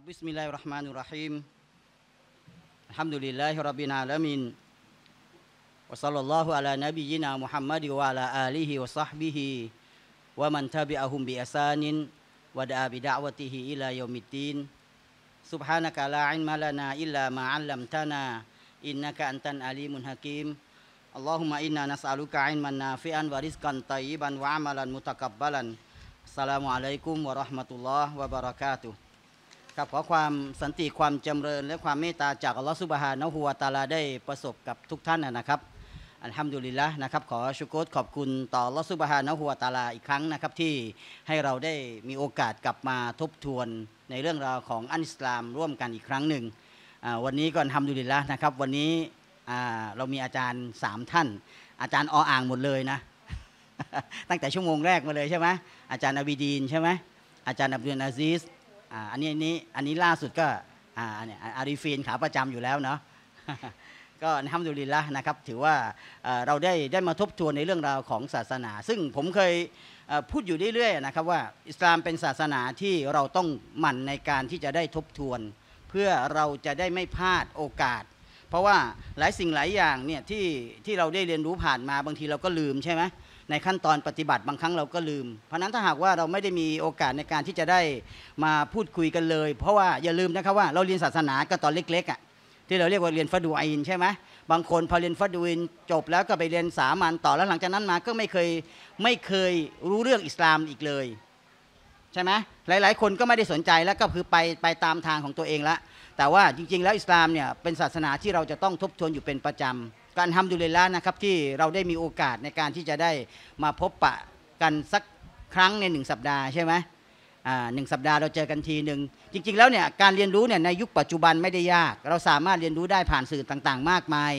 Bismillahirrahmanirrahim. Alhamdulillahirabbil alamin. Wassallallahu ala nabiyyina Muhammad wa ala alihi wa sahbihi wa man tabi'ahum bi asanin wa da'a bi da'watihi ila yaumiddin. Subhanaka la ilma lana illa ma 'allamtana innaka antan alimun hakim. Allahumma inna nas'aluka 'ilman nafi'an wa rizqan tayyiban wa amalan mutakabbalan. Assalamualaikum warahmatullahi wabarakatuh. กับขอความสันติความจำเริญและความเมตตาจากอัลลอฮฺสุบฮานะฮัวตาลาได้ประสบกับทุกท่านนะครับอัลฮัมดุลิลละนะครับขอชุกรขอบคุณต่อลอสุบฮานะฮัวตาลาอีกครั้งนะครับที่ให้เราได้มีโอกาสกลับมาทบทวนในเรื่องราวของอันอิสลามร่วมกันอีกครั้งหนึ่งวันนี้ก่อนทำดุลิละนะครับวันนี้เรามีอาจารย์ 3 ท่าน อาจารย์ออ่างหมดเลยนะตั้งแต่ชั่วโมงแรกมาเลยใช่ไหมอาจารย์อบีดีนใช่ไหมอาจารย์อับดุลอาซีสอันนี้อันนี้อันนี้ล่าสุดก็อ่าเนี่ยอาริฟีนขาประจำอยู่แล้วเนาะก็ในทมดุลิละนะครับถือว่าเราได้ได้มาทบทวนในเรื่องราวของศาสนา ซึ่งผมเคยพูดอยู่เรื่อยๆนะครับ ว่าอิสลามเป็นศาสนาที่เราต้องหมั่นในการที่จะได้ทบทวน เพื่อเราจะได้ไม่พลาดโอกาส เพราะว่าหลายสิ่งหลายอย่างเนี่ยที่ที่เราได้เรียนรู้ผ่านมาบางทีเราก็ลืมใช่ไหมในขั้นตอนปฏิบัติบางครั้งเราก็ลืม เพราะนั้นถ้าหากว่าเราไม่ได้มีโอกาสในการที่จะได้มาพูดคุยกันเลย เพราะว่าอย่าลืมนะครับว่า เราเรียนศาสนาก็ตอนเล็กๆอ่ะที่เราเรียกว่าเรียนฟาดูอินใช่ไหมบางคนพอเรียนฟาดูอินจบ แล้วก็ไปเรียนสามัญต่อแล้วหลังจากนั้นมาก็ไม่เคยไม่เคยรู้เรื่องอิสลามอีกเลยใช่ไหมหลาย ๆ คนก็ไม่ได้สนใจแล้วก็คือไปไปตามทางของตัวเองละแต่ว่าจริงๆ แล้วอิสลามเนี่ยเป็นศาสนาที่เราจะต้องทบทวนอยู่เป็นประจำการทำดุลิละนะครับที่เราได้มีโอกาสในการที่จะได้มาพบปะกันสักครั้งในหนึ่งสัปดาห์ใช่ไหมหนึ่งสัปดาห์เราเจอกันทีหนึ่งจริง ๆ แล้วเนี่ยการเรียนรู้เนี่ยในยุคปัจจุบันไม่ได้ยาก เราสามารถเรียนรู้ได้ผ่านสื่อต่างๆ มากมาย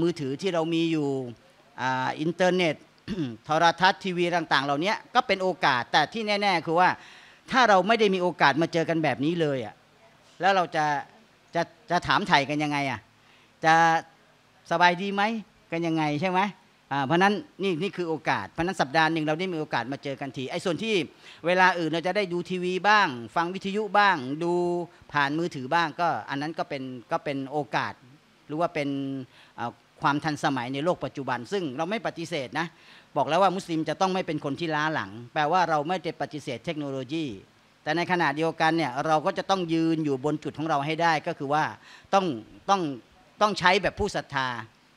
มือถือที่เรามีอยู่อินเทอร์เน็ต โทรทัศน์ทีวีต่าง ๆเหล่านี้ก็เป็นโอกาสแต่ที่แน่ ๆ คือว่าถ้าเราไม่ได้มีโอกาสมาเจอกันแบบนี้เลยอ่ะแล้วเราจะจะจะถามไถ่กันยังไงอ่ะจะสบายดีไหมกันยังไงใช่ไหมเพราะนั้นนี่นี่คือโอกาสเพราะนั้นสัปดาห์หนึ่งเราได้มีโอกาสมาเจอกันทีไอ้ส่วนที่ เวลาอื่นเราจะได้ดูทีวีบ้าง ฟังวิทยุบ้าง ดูผ่านมือถือบ้าง ก็อันนั้นก็เป็นก็เป็นโอกาสหรือว่าเป็นความทันสมัยในโลกปัจจุบัน ซึ่งเราไม่ปฏิเสธนะบอกแล้วว่ามุสลิมจะต้องไม่เป็นคนที่ล้าหลัง แปลว่าเราไม่ได้ปฏิเสธเทคโนโลยี แต่ในขณะเดียวกันเนี่ยเราก็จะต้องยืนอยู่บนจุดของเราให้ได้ก็คือว่าต้องต้องต้องใช้แบบผู้ศรัทธา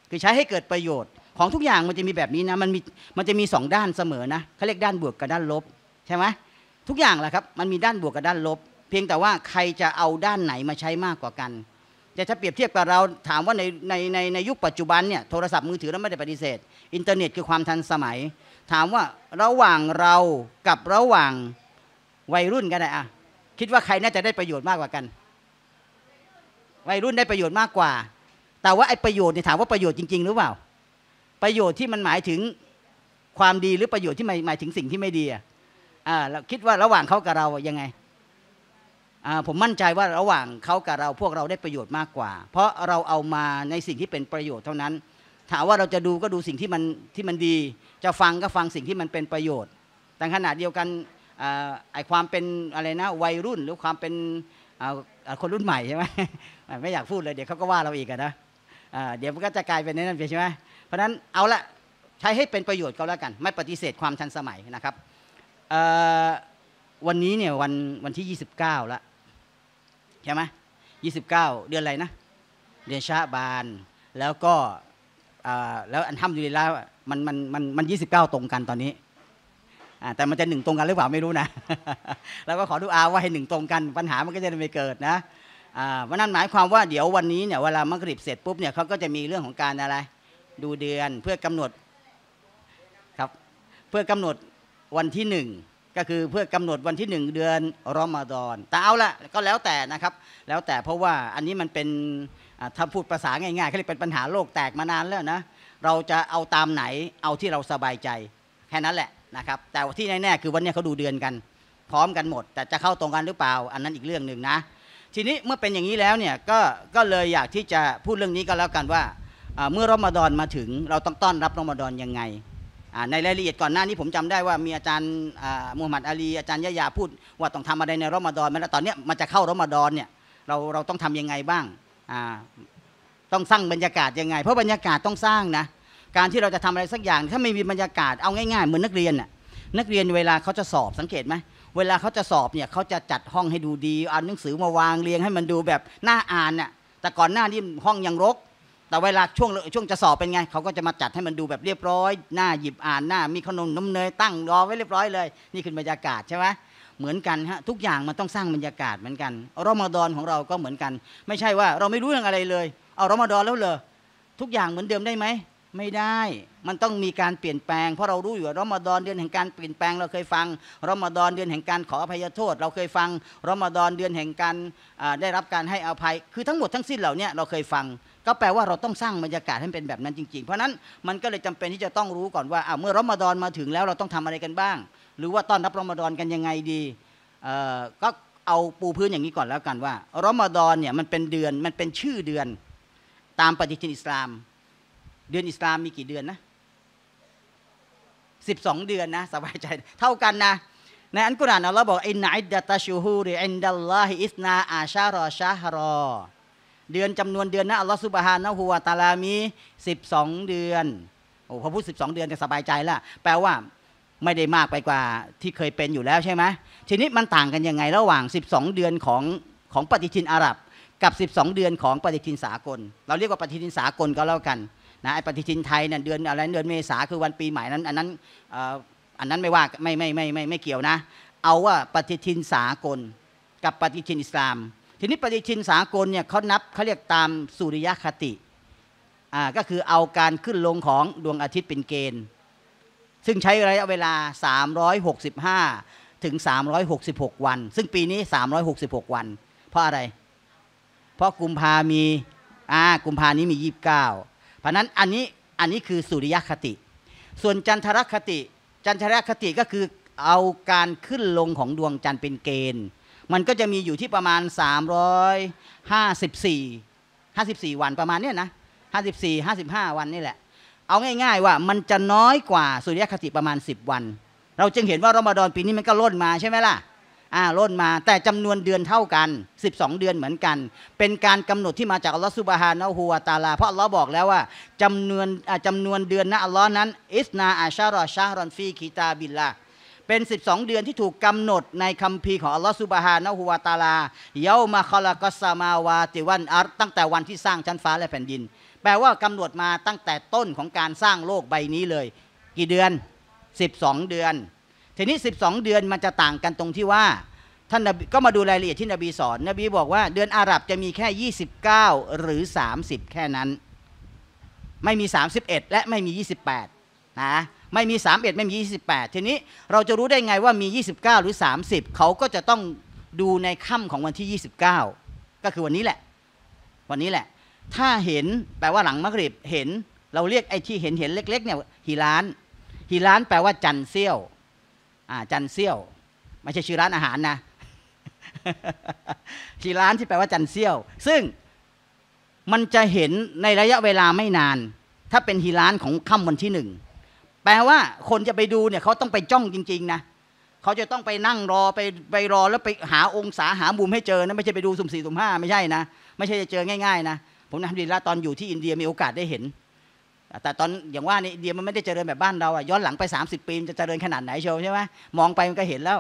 คือใช้ให้เกิดประโยชน์ ของทุกอย่างมันจะมีแบบนี้นะมันมีมันจะมีสองด้านเสมอนะเขาเรียกด้านบวกกับด้านลบ ใช่ไหมทุกอย่างแหละครับมันมีด้านบวกกับด้านลบ เพียงแต่ว่าใครจะเอาด้านไหนมาใช้มากกว่ากันจะถ้าเปรียบเทียบกับเราถามว่าในในในในยุคปัจจุบันเนี่ยโทรศัพท์มือถือเราไม่ได้ปฏิเสธ อินเทอร์เน็ตคือความทันสมัย ถามว่าระหว่างเรากับระหว่างวัยรุ่นกันนอะคิดว่าใครน่าจะได้ประโยชน์มากกว่ากัน วัยรุ่นได้ประโยชน์มากกว่าแต่ว่าไอ้ประโยชน์เนี่ยถามว่าประโยชน์จริงๆหรือเปล่าประโยชน์ที่มันหมายถึงความดีหรือประโยชน์ที่หมายถึงสิ่งที่ไม่ดีอ่ะเราคิดว่าระหว่างเขากับเรายังไงผมมั่นใจว่าระหว่างเขากับเราพวกเราได้ประโยชน์มากกว่า เพราะเราเอามาในสิ่งที่เป็นประโยชน์เท่านั้น ถามว่าเราจะดูก็ดูสิ่งที่มันที่มันดีจะฟังก็ฟังสิ่งที่มันเป็นประโยชน์ แต่ขนาดเดียวกันไอความเป็นอะไรนะ วัยรุ่นหรือความเป็นคนรุ่นใหม่ใช่ไหมไม่อยากพูดเลยเดี๋ยวเขาก็ว่าเราอีกนะเดี๋ยวมันก็จะกลายเป็นนั้นไปใช่ไหมเพราะฉะนั้นเอาละใช้ให้เป็นประโยชน์ก็แล้วกัน ไม่ปฏิเสธความทันสมัยนะครับวันนี้เนี่ยวันวันที่29ล้วใช่ไหมยี่สิบเก้าเดือนอะไรนะเดือนชาบานแล้วก็แล้วอันทัมยูริลวมันมันมันมันยี่สิบเก้าตรงกันตอนนี้แต่มันจะหนึ่งตรงกันหรือเปล่าไม่รู้นะแล้วก็ขอดูอาว่าให้หนึ่งตรงกัน ปัญหามันก็จะไม่เกิดนะเพราะนั้นหมายความว่าเดี๋ยววันนี้เนี่ยเวลามักริบเสร็จปุ๊บเนี่ยเขาก็จะมีเรื่องของการอะไร ดูเดือนเพื่อกำหนดครับ เพื่อกำหนดวันที่หนึ่งก็คือเพื่อกำหนดวันที่หนึ่งเดือนรอมฎอน แต่เอาละก็แล้วแต่นะครับ แล้วแต่เพราะว่าอันนี้มันเป็นถ้าพูดภาษาง่ายๆเขาเรียกเป็นปัญหาโลกแตกมานานแล้วนะ เราจะเอาตามไหนเอาที่เราสบายใจแค่นั้นแหละนะครับแต่ที่แน่ๆคือวันนี้เขาดูเดือนกัน พร้อมกันหมดแต่จะเข้าตรงกันหรือเปล่า อันนั้นอีกเรื่องหนึ่งนะทีนี้เมื่อเป็นอย่างนี้แล้วเนี่ยก็ก็เลยอยากที่จะพูดเรื่องนี้ก็แล้วกันว่าเมื่อรอมฎอนมาถึงเราต้องต้อนรับรอมฎอนยังไงในรายละเอียดก่อนหน้านี้ผมจำได้ว่ามีอาจารย์มูฮัมหมัดอาลีอาจารย์ยะยาพูด ว่าต้องทำอะไรในรอมฎอนแล้วตอนนี้มันจะเข้ารอมฎอนเนี่ยเราเราต้องทํำยังไงบ้างต้องสร้างบรรยากาศยังไงเพราะบรรยากาศต้องสร้างนะการที่เราจะทำอะไรสักอย่างถ้าไม่มีบรรยากาศเอาง่ายๆเหมือนนักเรียนน่ะนักเรียนเวลาเขาจะสอบสังเกตไหมเวลาเขาจะสอบเนี่ยเขาจะจัดห้องให้ดูดีเอาหนังสือมาวางเรียง ให้มันดูแบบน่าอ่านน่ะแต่ก่อนหน้านี้ห้องยังรกแต่เวลาช่วงช่วงจะสอบเป็นไงเขาก็จะมาจัดให้มันดูแบบเรียบร้อย หน้าหยิบอ่านหน้ามีขนมน้ำเนยตั้งรอไว้เรียบร้อยเลยนี่คือบรรยากาศใช่ไหมเหมือนกันฮะทุกอย่างมันต้องสร้างบรรยากาศเหมือนกันรอมฎอนของเราก็เหมือนกัน ไม่ใช่ว่าเราไม่รู้เรื่องอะไรเลยเอารอมฎอนแล้วเลยทุกอย่างเหมือนเดิมได้ไหมไม่ได้ มันต้องมีการเปลี่ยนแปลง เพราะเรารู้อยู่รอมฎอนเดือนแห่งการเปลี่ยนแปลง เราเคยฟัง รอมฎอนเดือนแห่งการขออภัยโทษ เราเคยฟัง รอมฎอนเดือนแห่งการได้รับการให้อภัย คือทั้งหมดทั้งสิ้นเหล่านี้เราเคยฟัง ก็แปลว่าเราต้องสร้างบรรยากาศให้เป็นแบบนั้นจริงๆ เพราะนั้นมันก็เลยจำเป็นที่จะต้องรู้ก่อนว่าเมื่อรอมฎอนมาถึงแล้วเราต้องทำอะไรกันบ้าง หรือว่าต้อนรับรอมฎอนกันยังไงดี ก็เอาปูพื้นอย่างนี้ก่อนแล้วกันว่ารอมฎอนเนี่ยมันเป็นเดือนมันเป็นชื่อเดือนตามปฏิทินอิสลามเดือนอิสลามมีกี่เดือนนะสิบสองเดือนนะ สบายใจ เท่ากันนะ ในอันกุรานอัลลอฮ์บอกอินนดะตาชูฮูรีอินดัลลอฮิอิสนาอาชารอชาฮรอ เดือนจำนวนเดือนนะอัลลอฮ์สุบฮานะฮูวาตาลามีสิบสองเดือน โอ้พอพูดสิบสองเดือนจะสบายใจละแปลว่าไม่ได้มากไปกว่าที่เคยเป็นอยู่แล้วใช่ไหม ทีนี้มันต่างกันยังไงระหว่าง 12 เดือนของของปฏิทินอาหรับกับ 12 เดือนของปฏิทินสากล เราเรียกว่าปฏิทินสากลก็แล้วกันนะปฏิทินไทยเนี่ยเดือนอะไรเดือนเมษาคือวันปีใหม่นั้นอันนั้นอันนั้นไม่ว่าไม่ไม่ไม่ไม่ไม่เกี่ยวนะ เอาว่าปฏิทินสากลกับปฏิทินอิสลาม ทีนี้ปฏิทินสากลเนี่ยเขานับเขาเรียกตามสุริยคติอ่าก็คือเอาการขึ้นลงของดวงอาทิตย์เป็นเกณฑ์ ซึ่งใช้ระยะเวลา 365 ถึง 366 วัน ซึ่งปีนี้ 366 วัน เพราะอะไร เพราะกุมภามีอ่ากุมภานี้มี29เพราะนั้นอันนี้อันนี้คือสุริยคติ ส่วนจันทรคติ จันทรคติก็คือเอาการขึ้นลงของดวงจันทร์เป็นเกณฑ์มันก็จะมีอยู่ที่ประมาณ 354 54 วันประมาณเนี้ยนะ54 55 วันนี่แหละเอาง่ายๆว่ามันจะน้อยกว่าสุริยคติประมาณ 10 วัน เราจึงเห็นว่ารอมฎอนปีนี้มันก็ล่นมาใช่ไหมล่ะอ่าล้นมาแต่จำนวนเดือนเท่ากัน12เดือนเหมือนกัน เป็นการกำหนดที่มาจากอัลลอฮฺสุบฮานะฮูวาตาลา เพราะอัลลอฮ์บอกแล้วว่าจำนวนจำนวนเดือนนะอัลลอฮ์นั้น อิสนาอาชารอชารอนฟีคีตาบิลลาเป็น12เดือนที่ถูกกำหนดในคัมภีร์ของอัลลอฮฺสุบฮานะฮูวาตาลาเยามาคอลกัสมาวาติวันอารตั้งแต่วันที่สร้างชั้นฟ้าและแผ่นดิน แปลว่ากำหนดมาตั้งแต่ต้นของการสร้างโลกใบนี้เลย กี่เดือน12เดือนทีนี้12 เดือนมันจะต่างกันตรงที่ว่า ท่านก็มาดูรายละเอียดที่นบีสอนนบีบอกว่า เดือนอาหรับจะมีแค่29หรือ30แค่นั้น ไม่มี 31 และไม่มี 28นะไม่มี 31 ไม่มี 28ทีนี้เราจะรู้ได้ไงว่ามี 29 หรือ30 เขาก็จะต้องดูในค่ำของวันที่ 29 ก็คือวันนี้แหละ วันนี้แหละ ถ้าเห็นแปลว่าหลังมักริบเห็น เราเรียกไอ้ที่เห็นเห็นเล็ก ๆเนี่ยฮิลานฮิลานแปลว่าจันเซี่ยวจันเซี่ยวไม่ใช่ชื่อร้านอาหารนะชื่อร้านที่แปลว่าจันเซี่ยวซึ่งมันจะเห็นในระยะเวลาไม่นาน ถ้าเป็นฮีร้านของค่ำวันที่หนึ่งแปลว่าคนจะไปดูเนี่ยเขาต้องไปจ้องจริงๆนะเขาจะต้องไปนั่งรอไปไปรอแล้วไปหาองศาหามุมให้เจอนะไม่ใช่ไปดูสุ่มสี่สุ่มห้าไม่ใช่นะไม่ใช่จะเจอง่ายๆนะผมนะดีละตอนอยู่ที่อินเดียมีโอกาสได้เห็นแต่ตอนอย่างว่านี่เดียมันไม่ได้เจริญแบบบ้านเราอ่ะย้อนหลังไป 30 ปีจะเจริญขนาดไหนเชียวใช่ไหมมองไปมันก็เห็นแล้ว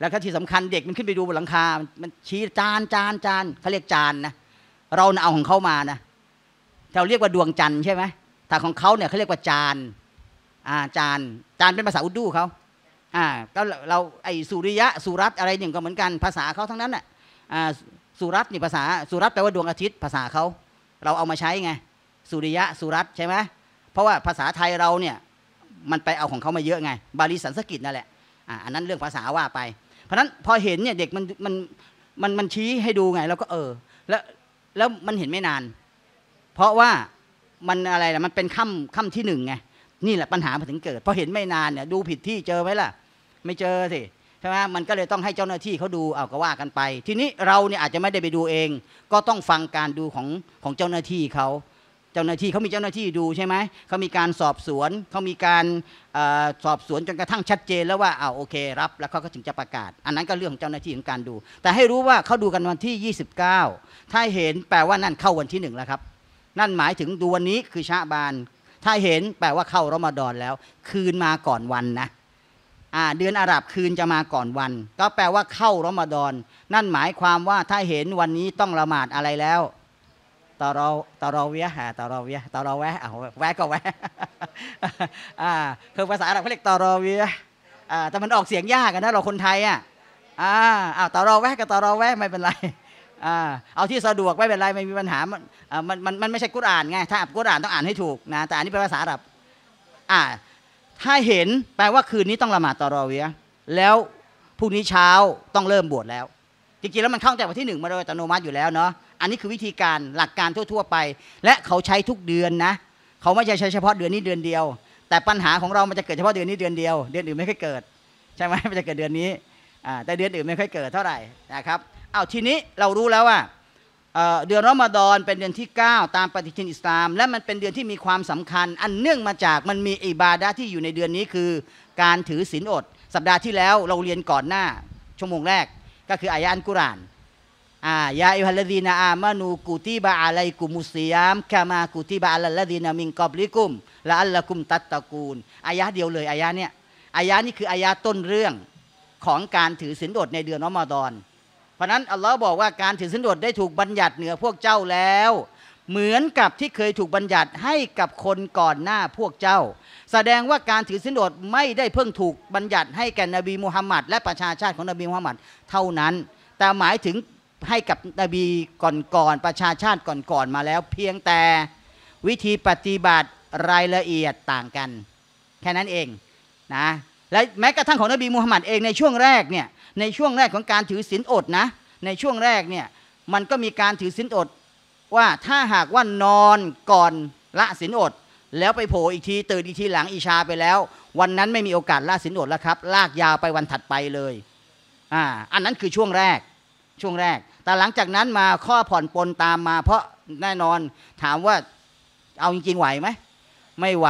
แล้วก็ที่สำคัญเด็กมันขึ้นไปดูบนหลังคามันชี้จานจานจานเขาเรียกจานนะเราเอาของเขามานะเราเรียกว่าดวงจันทร์ใช่ไหมแต่ของเขาเนี่ยเขาเรียกว่าจานอ่าจานจานเป็นภาษาอุดูเขาอ่าก็เราไอสุริยะสุรัตอะไรหนึ่งก็เหมือนกันภาษาเขาทั้งนั้นอ่ะอ่าสุรัตนี่ภาษาสุรัตแปลว่าดวงอาทิตย์ภาษาเขาเราเอามาใช้ไงสุริยะสุรัตใช่ไหมเพราะว่าภาษาไทยเราเนี่ย มันไปเอาของเขามาเยอะไง บาลีสันสกิตนั่นแหละอันนั้นเรื่องภาษาว่าไป เพราะนั้นพอเห็นเนี่ยเด็กมันมันมันมันชี้ให้ดูไงเราก็เออ แล้วแล้วมันเห็นไม่นาน เพราะว่ามันอะไรล่ะมันเป็นค่ำค่ำที่หนึ่งไงนี่แหละปัญหามันถึงเกิดพอเห็นไม่นานเนี่ย ดูผิดที่เจอไหมล่ะไม่เจอสิใช่ไหมมันก็เลยต้องให้เจ้าหน้าที่เขาดูเอาก็ว่ากันไป ทีนี้เราเนี่ยอาจจะไม่ได้ไปดูเองก็ต้องฟังการดูของของเจ้าหน้าที่เขาเจ้าหน้าที่เขามีเจ้าหน้าที่ดูใช่ไหม เขามีการสอบสวน เขามีการสอบสวนจนกระทั่งชัดเจนแล้วว่าอ้าวโอเครับ แล้วเขาก็ถึงจะประกาศ อันนั้นก็เรื่องของเจ้าหน้าที่ของการดู แต่ให้รู้ว่าเขาดูกันวันที่ 29 ถ้าเห็น แปลว่านั่นเข้าวันที่หนึ่งแล้วครับ นั่นหมายถึงดูวันนี้คือชาบาน ถ้าเห็น แปลว่าเข้ารอมฎอนแล้ว คืนมาก่อนวันนะเดือนอาหรับคืนจะมาก่อนวัน ก็แปลว่าเข้ารอมฎอนนั่นหมายความว่าถ้าเห็นวันนี้ต้องละหมาดอะไรแล้วตารอตารอเวียหาตารอเวียตารอแวะเอาแวะก็แวะอ่า คือภาษาอหังกฤษเกตารอเวียอ่า แต่มันออกเสียงยากนะเราคนไทยอ่ะ อ่าอ้าวตารอแวะกับตารอแวะไม่เป็นไร อ่า เอาที่สะดวกไม่เป็นไรไม่มีปัญหา มันมันมันไม่ใช่กุฎอานไงถ้าอ่านกุฎอานต้องอ่านให้ถูกนะ แต่อันนี้เป็นภาษาอหรับ อ่า ถ้าเห็นแปลว่าคืนนี้ต้องละหมาดตารอเวียแล้วพรุ่งนี้เช้าต้องเริ่มบวชแล้ว จริงๆแล้วมันเข้าแต่วันที่หนึ่งมาโดยอัตโนมัติอยู่แล้วเนาะอันนี้คือวิธีการหลักการทั่ว ๆไป และเขาใช้ทุกเดือนนะ เขาไม่ใช่ใช้เฉพาะเดือนนี้เดือนเดียว แต่ปัญหาของเรามันจะเกิดเฉพาะเดือนนี้เดือนเดียว เดือนอื่นไม่ค่อยเกิด ใช่ไหมมันจะเกิดเดือนนี้แต่เดือนอื่นไม่ค่อยเกิดเท่าไหร่นะครับเอาทีนี้เรารู้แล้วว่าเดือนรอมฎอนเป็นเดือนที่ 9 ตามปฏิทินอิสลามและมันเป็นเดือนที่มีความสำคัญ อันเนื่องมาจากมันมีอิบาดะที่อยู่ในเดือนนี้คือการถือศีลอดสัปดาห์ที่แล้ว เราเรียนก่อนหน้าชั่วโมงแรกก็คืออายะอันกุรานอ่ายาอิฮัลดีนาอามานูกุติบะอะไลกุมุสยามกามากุติบะอัลลดีนามิงกอบลิกุมละอัลละกุมตัตตะกูลอายะเดียวเลยอายะเนี่ยอายะนี่คืออายะต้นเรื่องของการถือศีลอดในเดือนอมดอนเพราะนั้นอัลลอฮ์บอกว่าการถือศีลอดได้ถูกบัญญัติเหนือพวกเจ้าแล้วเหมือนกับที่เคยถูกบัญญัติให้กับคนก่อนหน้าพวกเจ้าแสดงว่าการถือศีลอดไม่ได้เพิ่งถูกบัญญัติให้แก่นบีมูฮัมมัดและประชาชาติของนบีมูฮัมมัดเท่านั้นแต่หมายถึงให้กับนบีก่อนๆประชาชาติก่อนๆมาแล้ว เพียงแต่วิธีปฏิบัติรายละเอียดต่างกัน แค่นั้นเองนะและแม้กระทั่งของนบีมูฮัมหมัดเองในช่วงแรกเนี่ยในช่วงแรกของการถือศีลอดนะ ในช่วงแรกเนี่ยมันก็มีการถือศีลอดว่าถ้าหากว่านอนก่อนละศีลอด แล้วไปโผล่อีกทีตื่นอีกทีหลังอิชาไปแล้ว วันนั้นไม่มีโอกาสละศีลอดแล้วครับ ลากยาวไปวันถัดไปเลยอ่าอันนั้นคือช่วงแรกช่วงแรกแต่หลังจากนั้นมาข้อผ่อนปลนตามมา เพราะแน่นอนถามว่าเอาจริงๆไหวไหมไม่ไหว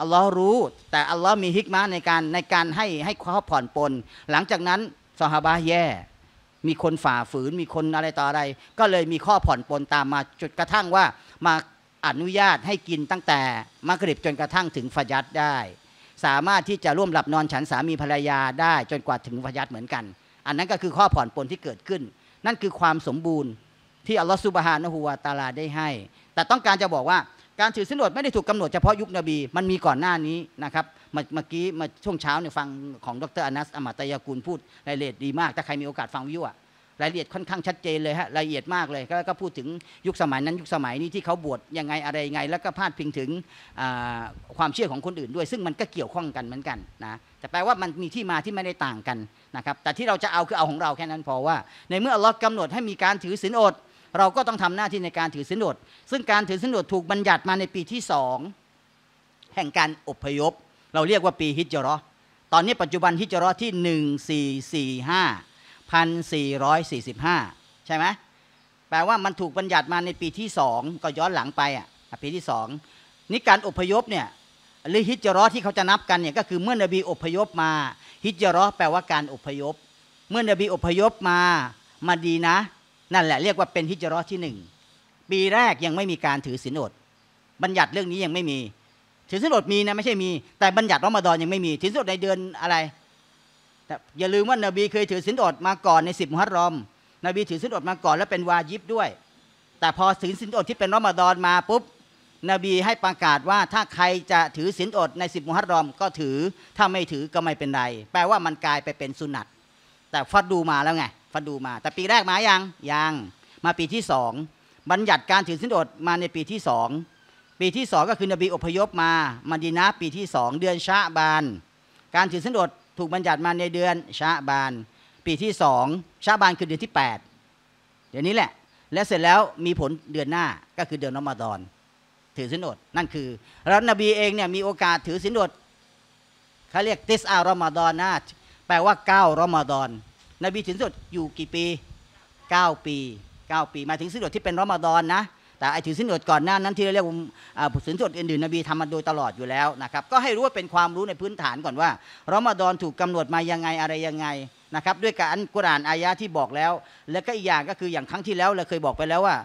อัลลอฮ์รู้ แต่อัลลอฮ์มีฮิกมาในการในการให้ให้ข้อผ่อนปลนหลังจากนั้นสหบาแย่มีคนฝ่าฝืน มีคนอะไรต่ออะไร ก็เลยมีข้อผ่อนปลนตามมาจุดกระทั่งว่า มาอนุญาตให้กินตั้งแต่มักริบจนกระทั่งถึงฟะยัดได้ สามารถที่จะร่วมหลับนอนฉันสามีภรรยาได้ จนกว่าถึงฟะยัดเหมือนกัน อันนั้นก็คือข้อผ่อนปลนที่เกิดขึ้นนั่นคือความสมบูรณ์ที่อัลลอฮฺสุบฮานะฮูวาตาลาได้ให้ แต่ต้องการจะบอกว่าการถือสินอดไม่ได้ถูกกาหนดเฉพาะยุคนบี มันมีก่อนหน้านี้นะครับ เมื่อกี้มาช่วงเช้าเนี่ยฟังของดรอนัสอมัตยากูลพูดรายละเอียดดีมาก ถ้าใครมีโอกาสฟังวิวอ่ะรายละเอียดค่อนข้างชัดเจนเลยฮะ รายละเอียดมากเลย แล้วก็พูดถึงยุคสมัยนั้นยุคสมัยนี้ที่เขาบวชยังไงอะไรไง แล้วก็พาดพิงถึงความเชื่อของคนอื่นด้วย ซึ่งมันก็เกี่ยวข้องกันเหมือนกันนะแต่แปลว่ามันมีที่มาที่ไม่ได้ต่างกันนะครับแต่ที่เราจะเอาคือเอาของเราแค่นั้นพอว่าในเมื่อเรลลอฮกำหนดให้มีการถือศีลอดเราก็ต้องทำหน้าที่ในการถือศีลอดซึ่งการถือศีลอดถูกบัญญัติมาในปีที่สองแห่งการอพยพ เราเรียกว่าปีฮิจรอตอนนี้ปัจจุบันฮิจรอที่1445 1445 ใช่ไหม แปลว่ามันถูกบัญญัติมาในปีที่สอง ก็ย้อนหลังไปอ่ะปีที่สองนี่การอพยพเนี่ยหรือฮิจรอที่เขาจะนับกันเนี่ย ก็คือเมื่อนบีอพยพมาฮิจรอแปลว่าการอพยพ เมื่อนบีอพยพมามาดีนะนั่นแหละเรียกว่าเป็นฮิจรอที่หนึ่งปีแรกยังไม่มีการถือศีลอดบัญญัติเรื่องนี้ยังไม่มี ถือศีลอดมีนะไม่ใช่มีแต่บัญญัติรอมฎอนยังไม่มี ถือศีลอดในเดือนอะไรอย่าลืมว่านบีเคยถือสินอดมาก่อนในสิบมุฮัตรอม นบีถือสินอดมาก่อนแล้วเป็นวายิบด้วย แต่พอถือสินอดที่เป็นรอมฎอนมาปุ๊บนบีให้ประกาศว่าถ้าใครจะถือสินอดในสิบมุฮัตรอมก็ถือ ถ้าไม่ถือก็ไม่เป็นไร แปลว่ามันกลายไปเป็นสุนัต แต่ฟัดดูมาแล้วไง ฟัดดูมา แต่ปีแรกมายังยังมาปีที่สองบัญญัติการถือสินอดมาในปีที่สอง ปีที่สองก็คือนบีอพยพมามาดีนาปีที่สองเดือนชะบาน การถือสินอดถูกบัญญัติมาในเดือนชาบาน ปีที่สองชาบานคือเดือนที่8เดี๋ยวนี้แหละ และเสร็จแล้วมีผลเดือนหน้าก็คือเดือนนอมาดอนถือสินอดนั่นคือรันบีเองเนี่ยมีโอกาสถือสินอดเขาเรียกติสอารอมาดอนนาแปลว่า9รอมาดอนนบีถือสินอดอยู่กี่ปี 9 ปี9ปีมาถึงสินอดที่เป็นรอมาดอนนะแต่ไอถือสินอดก่อนหน้านั้นที่เรียกว่าสินอดอื่นๆ นบีทำมาโดยตลอดอยู่แล้วนะครับก็ให้รู้ว่าเป็นความรู้ในพื้นฐานก่อนว่า รอมฎอนถูกกำหนดมายังไง อะไรยังไงนะครับด้วยการอกุรานอายะที่บอกแล้ว แล้วก็อีกอย่างก็คืออย่างครั้งที่แล้วเราเคยบอกไปแล้วว่า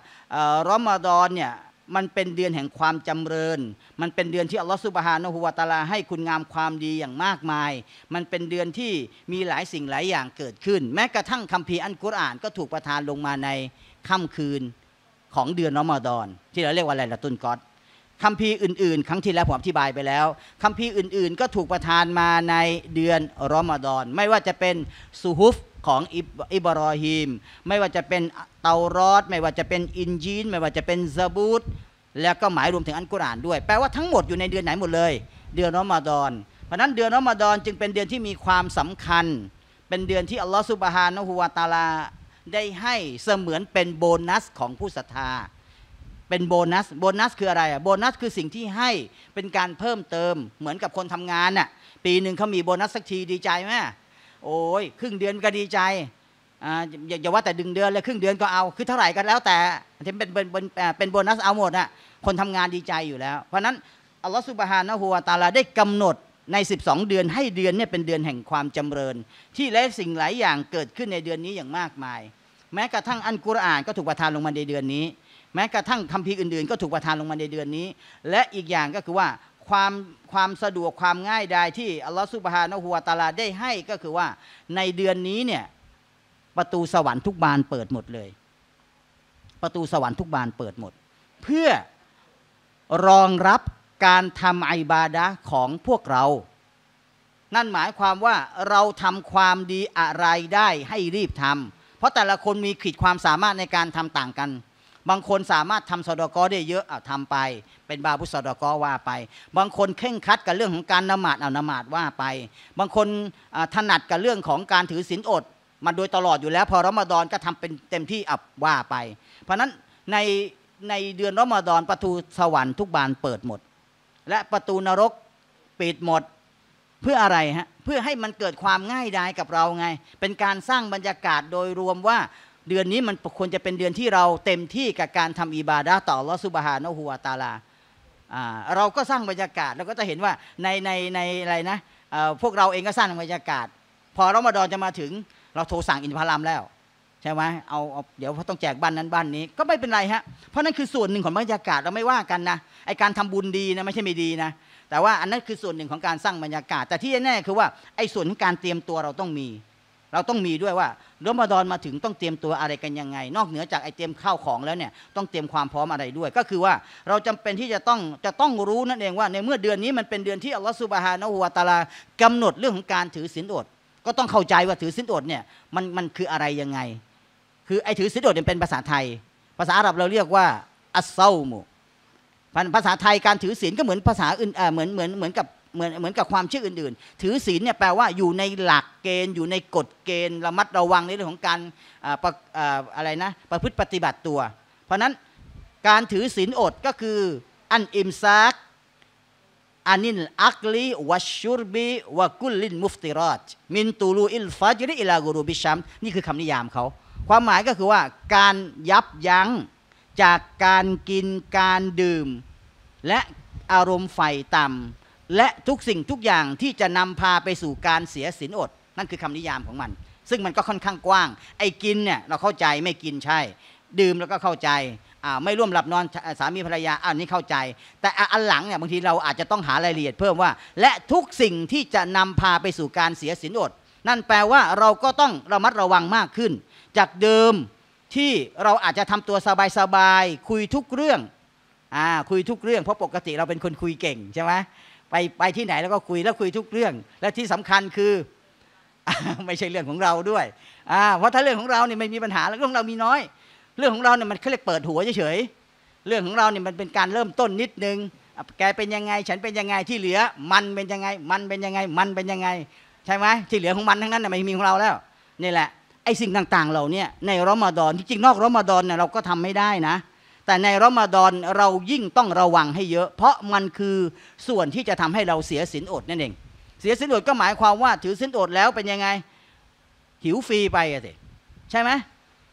รอมฎอนเนี่ยมันเป็นเดือนแห่งความจำเริญ มันเป็นเดือนที่อัลลอฮฺสุบฮานะฮุวาตาลาให้คุณงามความดีอย่างมากมาย มันเป็นเดือนที่มีหลายสิ่งหลายอย่างเกิดขึ้น แม้กระทั่งคัมภีร์อันกุรอานก็ถูกประทานลงมาในค่ำคืนของเดือนรอมฎอนที่เราเรียกว่าอะไรละตุนกอตคำพีอื่นๆ ครั้งที่แล้วผมอธิบายไปแล้วคำพีอื่นๆก็ถูกประทานมาในเดือนรอมฎอนไม่ว่าจะเป็นซูฮุฟของอิบรอฮิมไม่ว่าจะเป็นเตารอดไม่ว่าจะเป็นอินจีนไม่ว่าจะเป็นซาบูตแล้วก็หมายรวมถึงอันกุรอานด้วย แปลว่าทั้งหมดอยู่ในเดือนไหนหมดเลย เดือนรอมฎอนเพราะนั้นเดือนรอมฎอนจึงเป็นเดือนที่มีความสำคัญ เป็นเดือนที่อัลลอฮฺสุบฮานะฮูวาตาลาได้ให้เสมือนเป็นโบนัสของผู้ศรัทธา เป็นโบนัส โบนัสคืออะไรอ่ะ โบนัสคือสิ่งที่ให้เป็นการเพิ่มเติม เหมือนกับคนทำงานน่ะ ปีหนึ่งเขามีโบนัสสักทีดีใจไหมโอ้ย ครึ่งเดือนก็ดีใจ อ่า อย่าว่าแต่ดึงเดือนเลยครึ่งเดือนก็เอา คือเท่าไหร่ก็แล้วแต่ที่เป็นเป็นเป็นโบนัสเอาหมดอ่ะ คนทำงานดีใจอยู่แล้ว เพราะนั้นอัลลอฮฺสุบฮานะฮูวาตาลาได้กำหนดใน12เดือนให้เดือนเนี่ยเป็นเดือนแห่งความจำเริญ ที่และสิ่งหลายอย่างเกิดขึ้นในเดือนนี้อย่างมากมาย แม้กระทั่งอันกุรอานก็ถูกประทานลงมาในเดือนนี้ แม้กระทั่งคัมภีร์อื่นๆก็ถูกประทานลงมาในเดือนนี้ และอีกอย่างก็คือว่าความความสะดวกความง่ายดายที่อัลลอฮฺสุบฮานะฮุวาตาลาได้ให้ก็คือว่าในเดือนนี้เนี่ยประตูสวรรค์ทุกบานเปิดหมดเลย ประตูสวรรค์ทุกบานเปิดหมด เพื่อรองรับการทำไอบาดะของพวกเรา นั่นหมายความว่าเราทำความดีอะไรได้ให้รีบทำเพราะแต่ละคนมีขีดความสามารถในการทำต่างกัน บางคนสามารถทำสอดกอได้เยอะเอาทำไป เป็นบาบุสอดกอว่าไป บางคนเข่งคัดกับเรื่องของการนมาดเอานมาดว่าไป บางคนถนัดกับเรื่องของการถือศีลอดมาโดยตลอดอยู่แล้ว พอรอมฎอนก็ทำเป็นเต็มที่อับว่าไป เพราะนั้นในในเดือนรอมฎอนประตูสวรรค์ทุกบานเปิดหมดและประตูนรกปิดหมดเพื่ออะไรฮะเพื่อให้มันเกิดความง่ายดายกับเราไง เป็นการสร้างบรรยากาศโดยรวมว่า เดือนนี้มันควรจะเป็นเดือนที่เราเต็มที่กับการทำอิบาดะต่อลอสุบฮานอหัวตาลาเราก็สร้างบรรยากาศเราก็จะเห็นว่าในในในอะไรนะพวกเราเองก็สร้างบรรยากาศ พอเรามาดอนจะมาถึงเราโทรสั่งอินพารามแล้วใช่ไหมเอาเอาเดี๋ยวเาต้องแจกบ้านนั้นบ้านนี้ก็ไม่เป็นไรฮะเพราะนั่นคือส่วนหนึ่งของบรรยากาศเราไม่ว่ากันนะไอการทำบุญดีนะไม่ใช่ไม่ดีนะ แต่ว่าอันนั้นคือส่วนหนึ่งของการสร้างบรรยากาศ แต่ที่แน่คือว่าไอส่วนของการเตรียมตัวเราต้องมี เราต้องมีด้วยว่าเรื่องมาดอนมาถึงต้องเตรียมตัวอะไรกันยังไง นอกเหนือจากไอเตรียมข้าวของแล้วเนี่ยต้องเตรียมความพร้อมอะไรด้วย ก็คือว่าเราจำเป็นที่จะต้องจะต้องรู้นั่นเองว่า ในเมื่อเดือนนี้มันเป็นเดือนที่อัลลอฮฺสุบฮานะฮุวาตาลากำหนดเรื่องของการถือศีลอด ก็ต้องเข้าใจว่าถือศีลอดเนี่ยมันมันคืออะไรยังไงคือไอ้ถือศีลอดเนี่ยเป็นภาษาไทย ภาษาอาหรับเราเรียกว่าอัศวซามุภาษาไทยการถือศีลก็เหมือนภาษาอื่นเหมือนเหมือนเหมือนกับเหมือนเหมือนกับความเชื่ออื่นๆ ถือศีลเนี่ยแปลว่าอยู่ในหลักเกณฑ์อยู่ในกฎเกณฑ์ระมัดระวังในเรื่องของการอะไรนะประพฤติปฏิบัติตัว เพราะนั้นการถือศีลอดก็คืออันอิมซักอันินอักลีวัชุรบีวะกุลลินมุฟติรอดมินตูลูอิลฟาจริอิลากรูบิชัม นี่คือคำนิยามเขาความหมายก็คือว่าการยับยั้งจากการกินการดื่ม และอารมณ์ไฟต่ำและทุกสิ่งทุกอย่างที่จะนำพาไปสู่การเสียสินอด นั่นคือคำนิยามของมัน ซึ่งมันก็ค่อนข้างกว้าง ไอ้กินเนี่ยเราเข้าใจไม่กินใช่ ดื่มแล้วก็เข้าใจไม่ร่วมหลับนอน สามีภรรยาอันนี้เข้าใจ แต่อันหลังเนี่ยบางทีเราอาจจะต้องหารายละเอียดเพิ่มว่า และทุกสิ่งที่จะนำพาไปสู่การเสียสินอด นั่นแปลว่าเราก็ต้องระมัดระวังมากขึ้นจากเดิมที่เราอาจจะทำตัวสบายๆคุยทุกเรื่องอ่าคุยทุกเรื่อง เพราะปกติเราเป็นคนคุยเก่งใช่ไหมไปไปที่ไหนแล้วก็คุยแล้วคุยทุกเรื่อง และที่สำคัญคือไม่ใช่เรื่องของเราด้วยอ่าเพราะถ้าเรื่องของเราเนี่ยไม่มีปัญหาแล้วเรื่องเรามีน้อย เรื่องของเราเนี่ยมันแค่เรเปิดหัวเฉยเรื่องของเราเนี่ยมันเป็นการเริ่มต้นนิดนึง แกเป็นยังไงฉันเป็นยังไงที่เหลือมันเป็นยังไง มันเป็นยังไงมันเป็นยังไงใช่ไหมที่เหลือของมันทั้งนั้นไม่มีของเราแล้วนี่แหละไอสิ่งต่างๆเราเนี่ยในรอมฎอนที่จริงนอกรอมฎอนเนี่ยเราก็ทำไม่ได้นะ แต่ในรอมฎอนเรายิ่งต้องระวังให้เยอะ เพราะมันคือส่วนที่จะทำให้เราเสียสินอดนั่นเองเสียสินอดก็หมายความว่าถือสินอดแล้วเป็นยังไงหิวฟรีไปอะสิใช่ไหม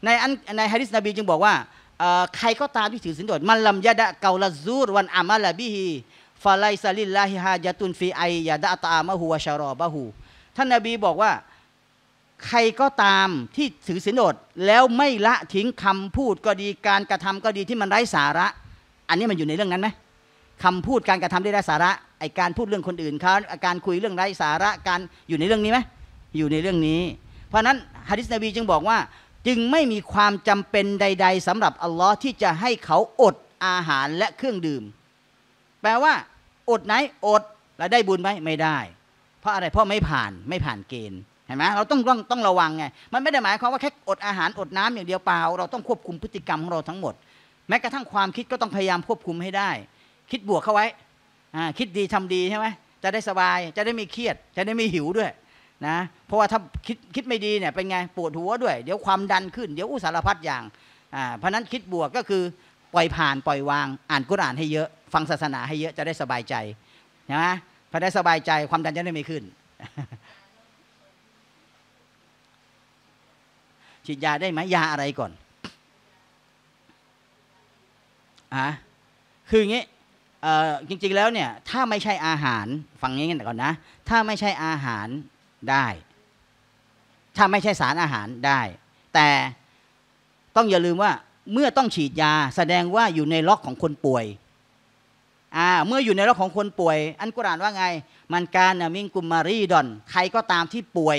ในอันในฮะดิษนบีจึงบอกว่าใครก็ตามที่ถือสินอด มันลำยะดะเกาลซูรวันอามาลบิฮีฟาไลซาลิลลาฮิฮาจตุนฟีไอยาดะตามะฮูวะชารอบะฮูท่านนบีบอกว่าใครก็ตามที่ถือศีลอดแล้วไม่ละทิ้งคำพูดก็ดีการกระทำก็ดีที่มันไร้สาระ อันนี้มันอยู่ในเรื่องนั้นไหมคำพูดการกระทำได้ไร้สาระไอการพูดเรื่องคนอื่นเขาการคุยเรื่องไร้สาระการอยู่ในเรื่องนี้ไหม อยู่ในเรื่องนี้ เพราะนั้นฮะดิษนบีจึงบอกว่า จึงไม่มีความจำเป็นใด ๆ สำหรับอัลลอฮ์ที่จะให้เขาอดอาหารและเครื่องดื่ม แปลว่า อดไหนอด แล้วได้บุญไหมไม่ได้ เพราะอะไรเพราะไม่ผ่านไม่ผ่านเกณฑ์็นไหมเราต้องต้องต้องระวังไง มันไม่ได้หมายความว่าแค่อดอาหารอดน้ำอย่างเดียวเปล่าเราต้องควบคุมพฤติกรรมของเราทั้งหมด แม้กระทั่งความคิดก็ต้องพยายามควบคุมให้ได้ คิดบวกเข้าไว้ คิดดีทำดีใช่ไหมจะได้สบาย จะได้มีเครียด จะได้มีหิวด้วยนะ เพราะว่าถ้าคิดคิดไม่ดีเนี่ยเป็นไงปวดหัวด้วย เดี๋ยวความดันขึ้น เดี๋ยวอุสารพัดอย่าง เพราะนั้นคิดบวกก็คือปล่อยผ่านปล่อยวาง อ่านกุรอานให้เยอะ ฟังศาสนาให้เยอะจะได้สบายใจนะพอได้สบายใจความดันจะได้ไม่ขึ้นฉีดยาได้ไหมยาอะไรก่อน อ่ะ คืออย่างนี้จริงๆแล้วเนี่ย ถ้าไม่ใช่อาหารฟังงี้กันก่อนนะ ถ้าไม่ใช่อาหารได้ ถ้าไม่ใช่สารอาหารได้ แต่ต้องอย่าลืมว่าเมื่อต้องฉีดยาแสดงว่าอยู่ในล็อกของคนป่วยอ่าเมื่ออยู่ในล็อกของคนป่วย อันกุรานว่าไง มันการะมิงกุมมารีดอน ใครก็ตามที่ป่วย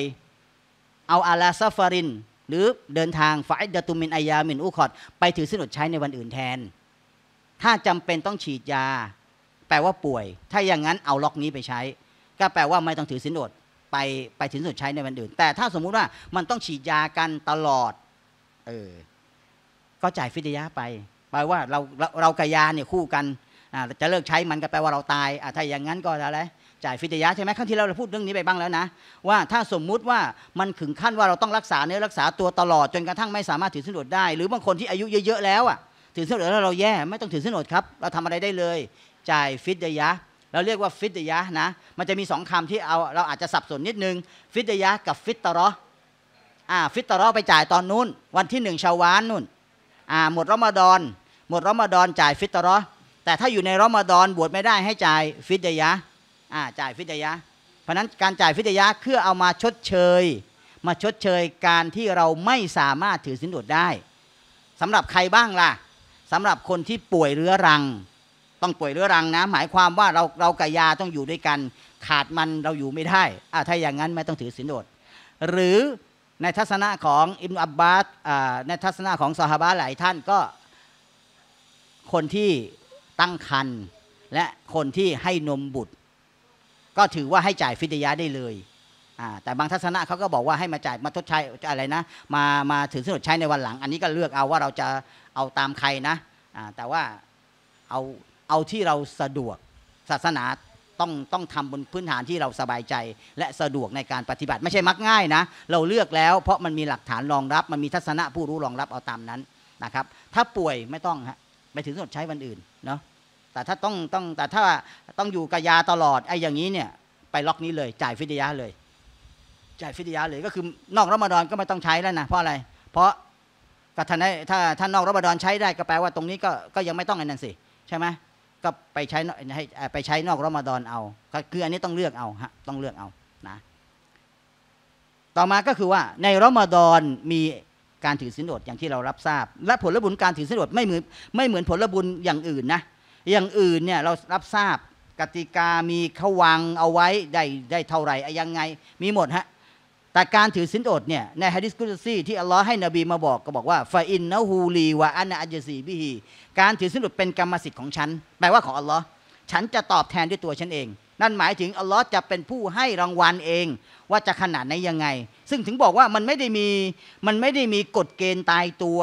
เอาอาลาซาฟารินหรือเดินทางฝ่ายดตุมินอายามินอุคอดไปถือสินอดใช้ในวันอื่นแทน ถ้าจำเป็นต้องฉีดยา แปลว่าป่วย ถ้าอย่างนั้นเอาล็อกนี้ไปใช้ ก็แปลว่าไม่ต้องถือสินอดไปไปถือสินอดใช้ในวันอื่น แต่ถ้าสมมุติว่ามันต้องฉีดยากันตลอดเออก็จ่ายฟิดยาไปแปลว่าเราเราเรากับยาเนี่ยคู่กันอ่าจะเลิกใช้มันก็แปลว่าเราตายอ่าถ้าอย่างนั้นก็อะไรจ่ายฟิตยะใช่ไหมครั้งที่เราพูดเรื่องนี้ไปบ้างแล้วนะว่าถ้าสมมุติว่ามันถึงขั้นว่าเราต้องรักษาเนื้อรักษาตัวตลอดจนกระทั่งไม่สามารถถือสินอดได้ หรือบางคนที่อายุเยอะๆแล้วอ่ะถือสินอดแล้วเราแย่ไม่ต้องถือสินอดครับเราทำอะไรได้เลยจ่ายฟิตยะ เราเรียกว่าฟิตยะนะมันจะมีสองคำที่เอาเราอาจจะสับสนนิดนึงฟิตยะกับฟิตตรออ่าฟิตตรอไปจ่ายตอนนู้น วันที่หนึ่งชาวานนู่นอ่าหมดรอมฎอนหมดรอมฎอนจ่ายฟิตตรอแต่ถ้าอยู่ในรอมฎอนบวชไม่ได้ให้จ่ายฟิตยะอ่าจ่ายฟิดยะเพราะนั้นการจ่ายฟิดยะเพื่อเอามาชดเชย มาชดเชยการที่เราไม่สามารถถือสินอดได้ สำหรับใครบ้างล่ะสำหรับคนที่ป่วยเรื้อรัง ต้องป่วยเรื้อรังนะหมายความว่าเราเรากับยาต้องอยู่ด้วยกัน ขาดมันเราอยู่ไม่ได้อ่าถ้าอย่างนั้นไม่ต้องถือสินอดหรือในทัศนะของอิมอับบาสในทัศนะของซอฮาบะหลายท่านก็คนที่ตั้งครรภ์และคนที่ให้นมบุตรก็ถือว่าให้จ่ายฟิดยาได้เลย แต่บางทัศนะเขาก็บอกว่าให้มาจ่ายมาทดใช้อะไรนะ มา มาถือสนุดใช้ในวันหลัง อันนี้ก็เลือกเอาว่าเราจะเอาตามใครนะ แต่ว่าเอา เอาที่เราสะดวก ศาสนาต้อง ต้องทำบนพื้นฐานที่เราสบายใจ และสะดวกในการปฏิบัติไม่ใช่มักง่ายนะ เราเลือกแล้วเพราะมันมีหลักฐานรองรับ มันมีทัศนะผู้รู้รองรับเอาตามนั้นนะครับ ถ้าป่วยไม่ต้องฮะไปถือสดใช้วันอื่นเนาะแต่ถ้าต้องต้องแต่ถ้าต้องอยู่กับยาตลอดไอ้อย่างนี้เนี่ยไปล็อกนี้เลยจ่ายฟิดยาเลย จ่ายฟิดยาเลยก็คือนอกรอมฎอนก็ไม่ต้องใช้แล้วนะเพราะอะไร เพราะกะท่านถ้าท่านนอกรอมฎอนใช้ได้ก็แปลว่าตรงนี้ก็ก็ยังไม่ต้องอันนั่นสิใช่ไหมก็ไปใช้ให้ไปใช้นอกรอมฎอนเอาก็คืออันนี้ต้องเลือกเอาฮะต้องเลือกเอานะต่อมาก็คือว่า ในรอมฎอนมีการถือสินอดอย่างที่เรารับทราบ และผลบุญการถือสินอดไม่เหมือนไม่เหมือนผลบุญอย่างอื่นนะอย่างอื่นเนี่ยเรารับทราบกติกามีขวังเอาไว้ได้ได้เท่าไหร่ยังไงมีหมดฮะแต่การถือสินอดเนี่ยในฮะดิษกุลซีที่อัลลอฮ์ให้นบีมาบอกก็บอกว่าฟาอินนะฮูลีวะอันอัจซีบิฮีการถือสินอดเป็นกรรมสิทธิ์ของฉันแปลว่าของอัลลอฮ์ฉันจะตอบแทนด้วยตัวฉันเอง นั่นหมายถึงอัลลอฮ์จะเป็นผู้ให้รางวัลเองว่าจะขนาดไหนยังไง ซึ่งถึงบอกว่ามันไม่ได้มีมันไม่ได้มีกฎเกณฑ์ตายตัว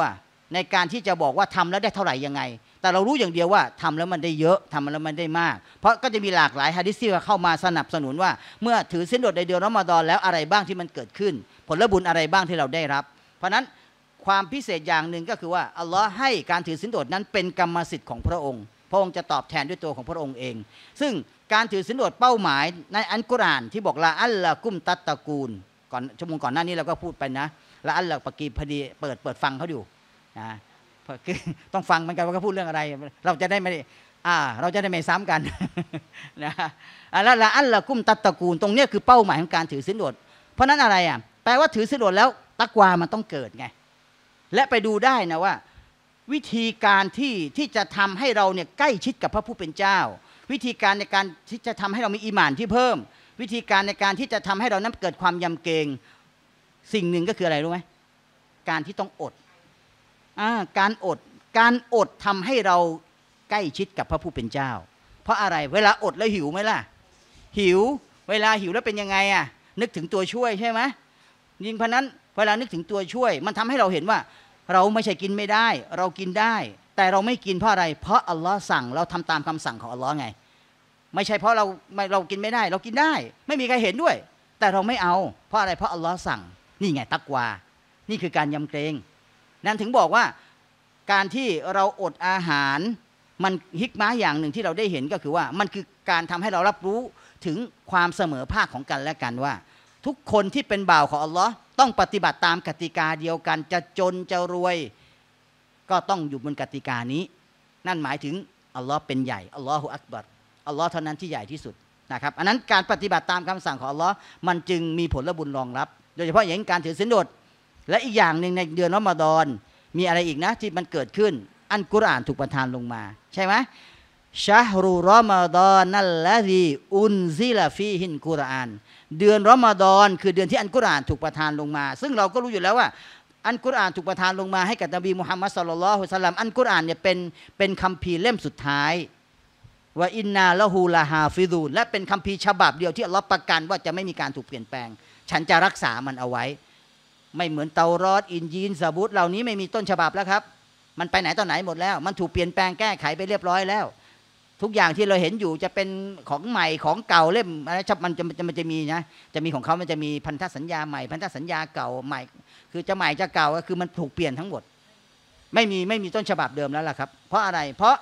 ในการที่จะบอกว่าทำแล้วได้เท่าไหร่ยังไงแต่เรารู้อย่างเดียวว่าทำแล้วมันได้เยอะทำแล้วมันได้มาก เพราะก็จะมีหลากหลายฮะดิซี่เข้ามาสนับสนุนว่าเมื่อถือสินอดในเดือนรอมฎอนแล้วอะไรบ้างที่มันเกิดขึ้น ผลบุญอะไรบ้างที่เราได้รับเพราะนั้นความพิเศษอย่างหนึ่งก็คือว่าอัลลอฮ์ให้การถือสินอดนั้นเป็นกรรมสิทธิ์ของพระองค์ พระองค์จะตอบแทนด้วยตัวของพระองค์เอง ซึ่งการถือสินอดเป้าหมายในอันกุรานที่บอกละอัลละกุมตัตตะกูลก่อนชั่วโมงก่อนหน้านี้เราก็พูดไปนะละอัลละปกีพอดีเปิดเปิดฟังเขาอยู่นะคือต้องฟังเหมือนกันว่าเขาพูดเรื่องอะไร เราจะได้ไม่อ่า เราจะได้ไม่ซ้ำกันนะแล้วละ อันละกุ้มตัตตะกูล ตรงนี้คือเป้าหมายของการถือสินอดเพราะนั้นอะไรอ่ะแปลว่าถือสินอดแล้วตะกวามันต้องเกิดไง และไปดูได้นะว่า วิธีการที่ที่จะทำให้เราเนี่ยใกล้ชิดกับพระผู้เป็นเจ้า วิธีการในการที่จะทำให้เรามีอ ي มานที่เพิ่ม วิธีการในการที่จะทำให้เรานั้นเกิดความยำเกรงสิ่งหนึ่งก็คืออะไรรู้ไหมการที่ต้องอดการอดการอดทำให้เราใกล้ชิดกับพระผู้เป็นเจ้า เพราะอะไรเวลาอดแล้วหิวไหมล่ะหิว เวลาหิวแล้วเป็นยังไงอ่ะนึกถึงตัวช่วยใช่ไหมยิ่งพนั้นเวลานึกถึงตัวช่วย มันทำให้เราเห็นว่า เราไม่ใช่กินไม่ได้ เรากินได้ แต่เราไม่กินเพราะอะไร เพราะอัลลอฮ์สั่งเราทำตามคำสั่งของอัลลอฮ์ไง ไม่ใช่เพราะเราเรากินไม่ได้ เรากินได้ ไม่มีใครเห็นด้วย แต่เราไม่เอา เพราะอะไรเพราะอัลลอฮ์สั่งนี่ไงตักวา นี่คือการยำเกรงนั้นถึงบอกว่าการที่เราอดอาหาร มันฮิกมาอย่างหนึ่งที่เราได้เห็นก็คือว่ามันคือการทำให้เรารับรู้ถึงความเสมอภาคของกันและกันว่า ทุกคนที่เป็นบ่าวของอัลลอฮ์ต้องปฏิบัติตามกติกาเดียวกันจะจนจะรวยก็ต้องอยู่บนกติกานี้ นั่นหมายถึง อัลลอฮ์เป็นใหญ่อัลลอฮุอักบัรอัลลอฮ์เท่านั้นที่ใหญ่ที่สุดนะครับ อันนั้นการปฏิบัติตามคำสั่งของอัลลอฮ์มันจึงมีผลบุญรองรับโดยเฉพาะอย่างการถือสินอดและอีกอย่างหนึ่งในเดือนรอมฎอนมีอะไรอีกนะ ที่มันเกิดขึ้นอันกุรอานถูกประทานลงมา ใช่ไหมชาฮรุรอมฎอนนั่นและดีอุนซิลฟีฮินกุรอานเดือนรอมฎอนคือเดือนที่อันกุรอานถูกประทานลงมา ซึ่งเราก็รู้อยู่แล้วว่า อันกุรอานถูกประทานลงมาให้กับนบีมุฮัมมัดสุลลัลฮุสลามอันกุรอานเนี่ยเป็นเป็นคำพีเล่มสุดท้ายว่าอินนาละฮูลาฮาฟิรูและเป็นคำพีฉบับ เดียวที่เัาประกันว่าจะไม่มีการถูกเปลี่ยนแปลง ฉันจะรักษามันเอาไว้ไม่เหมือนเตารอดอินยีนสบุตเหล่านี้ไม่มีต้นฉบับแล้วครับมันไปไหนต่อไหนหมดแล้ว มันถูกเปลี่ยนแปลงแก้ไขไปเรียบร้อยแล้ว ทุกอย่างที่เราเห็นอยู่จะเป็นของใหม่ของเก่าเล่มอะไรชับมันจะมันจะมีนะ จะมีของเขามันจะมีพันธสัญญาใหม่พันธสัญญาเก่าใหม่ คือจะใหม่จะเก่าก็คือมันถูกเปลี่ยนทั้งหมดไม่มีไม่มีต้นฉบับเดิมแล้วล่ะครับเพราะอะไรเพราะ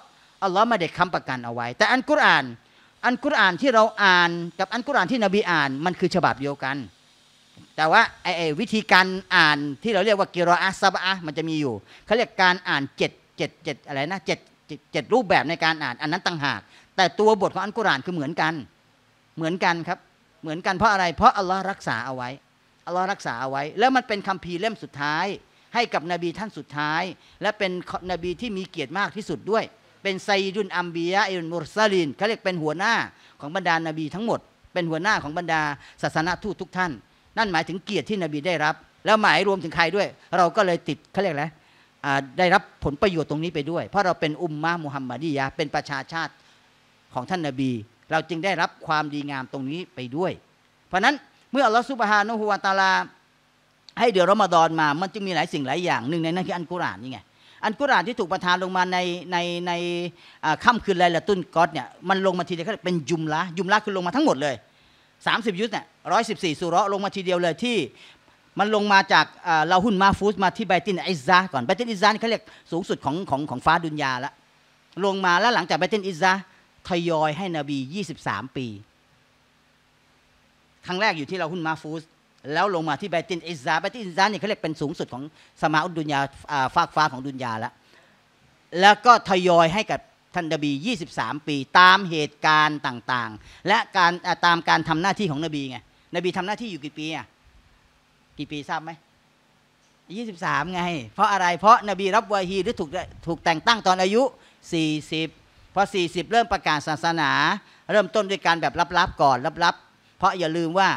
อัลลอฮ์มาเด็กคำประกันเอาไว้ แต่อันกุรอาน อันกุรอานที่เราอ่านกับอันกุรอานที่นบีอ่านมันคือฉบับเดียวกันแต่ว่าไอไอวิธีการอ่านที่เราเรียกว่า กิรออาซับอะมันจะมีอยู่เขาเรียกการอ่านเจ็ดเจ็ดเจ็ดอะไรนะเจ็ดเจ็ดรูปแบบในการอ่านอันนั้นต่างหาก แต่ตัวบทของอันกุรานคือเหมือนกัน เหมือนกันครับเหมือนกันเพราะอะไรเพราะอัลลอฮ์รักษาเอาไว้อัลลอฮ์รักษาเอาไว้ แล้วมันเป็นคำพภีร์เล่มสุดท้าย ให้กับนบีท่านสุดท้าย และเป็นนบีที่มีเกียรติมากที่สุดด้วย เป็นไซยุนอัมบียะอิลมุรซาลินเขาเรียกเป็นหัวหน้าของบรรดานบีทั้งหมด เป็นหัวหน้าของบรรดาศาสนาทูตทุกท่านนั่นหมายถึงเกียรติที่นบีได้รับ แล้วหมายรวมถึงใครด้วย เราก็เลยติดเขาเรียกอะไรได้รับผลประโยชน์ตรงนี้ไปด้วย เพราะเราเป็นอุมมะมุฮัมมัดียะเป็นประชาชาติของท่านนบี เราจึงได้รับความดีงามตรงนี้ไปด้วย เพราะนั้นเมื่อ อัลลอฮฺสุบฮานุฮุวาตาลาให้เดือนรอมฎอนมามันจึงมีหลายสิ่งหลายอย่างหนึ่งในนั้นคืออันกุรานนี่ไงอันกุรานที่ถูกประทานลงมาในในในค่ำคืนไลละตุนกอตเนี่ยมันลงมาทีเดียวเป็นยุมละยุมละคือลงมาทั้งหมดเลย30ยุทธเนี่ยร้อยสิบสี่สุรลงมาทีเดียวเลยที่มันลงมาจากเราหุ่นมาฟูสมาที่ไบตินอิซาก่อนไบตินอิซานี่เขาเรียกสูงสุดของของของฟ้าดุนยาละลงมาแล้วหลังจากไบตินอิซาทยอยให้นบี 23 ปีครั้งแรกอยู่ที่เราหุ่นมาฟูสแล้วลงมาที่ไบตินอิซาไบตินอิซาเนี่ยเขาเรียกเป็นสูงสุดของสมาอุดดุนยาฟากฟ้าของดุนยาละแล้วก็ทยอยให้กับท่านนบี23 ปี ตามเหตุการณ์ต่างๆ และการตามการทำหน้าที่ของนบีไง นบีทำหน้าที่อยู่กี่ปีอ่ะ กี่ปีทราบไหมยี่สิบสามไง เพราะอะไร เพราะนบีรับวาฮีหรือถูกถูกแต่งตั้งตอนอายุสี่สิบพอสี่สิบเริ่มประกาศศาสนา เริ่มต้นด้วยการแบบลับๆก่อนลับๆ เพราะอย่าลืมว่า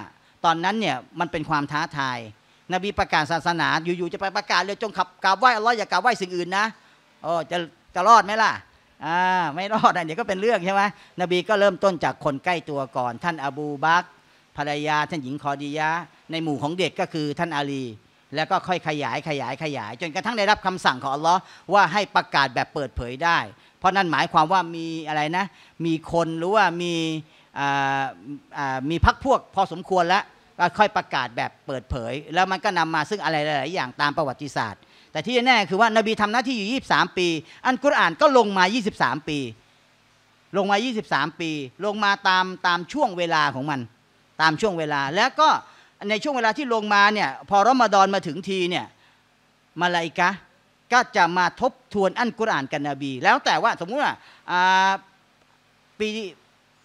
ตอนนั้นเนี่ยมันเป็นความท้าทาย นบีประกาศศาสนาอยู่ๆจะไปประกาศเลยจงขับกราบไหว้อัลลอฮ์อย่ากราบไหว้สิ่งอื่นนะโอ้จะจะรอดไหมล่ะอ่าไม่รอดอันนี้ก็เป็นเรื่องใช่ไหมนบีก็เริ่มต้นจากคนใกล้ตัวก่อน ท่านอบูบักภรรยา ท่านหญิงคอดียะในหมู่ของเด็กก็คือท่านอาลี แล้วก็ค่อยขยายขยายขยาย จนกระทั่งได้รับคำสั่งของอัลลอฮ์ว่าให้ประกาศแบบเปิดเผยได้ เพราะนั่นหมายความว่ามีอะไรนะ มีคนหรือว่ามีมีพักพวก พอสมควรแล้วก็ค่อยประกาศแบบเปิดเผย แล้วมันก็นำมาซึ่งอะไรหลายๆอย่างตามประวัติศาสตร์แต่ที่แน่คือว่านบีทำหน้าที่อยู่ 23 ปี อันกุรอานก็ลงมา 23 ปี ลงมา 23 ปี ลงมาตามตามช่วงเวลาของมัน ตามช่วงเวลา แล้วก็ในช่วงเวลาที่ลงมาเนี่ย พอรอมฎอนมาถึงทีเนี่ยมาลายกะก็จะมาทบทวนอันกุรอานกับนนบี แล้วแต่ว่าสมมุติว่าปี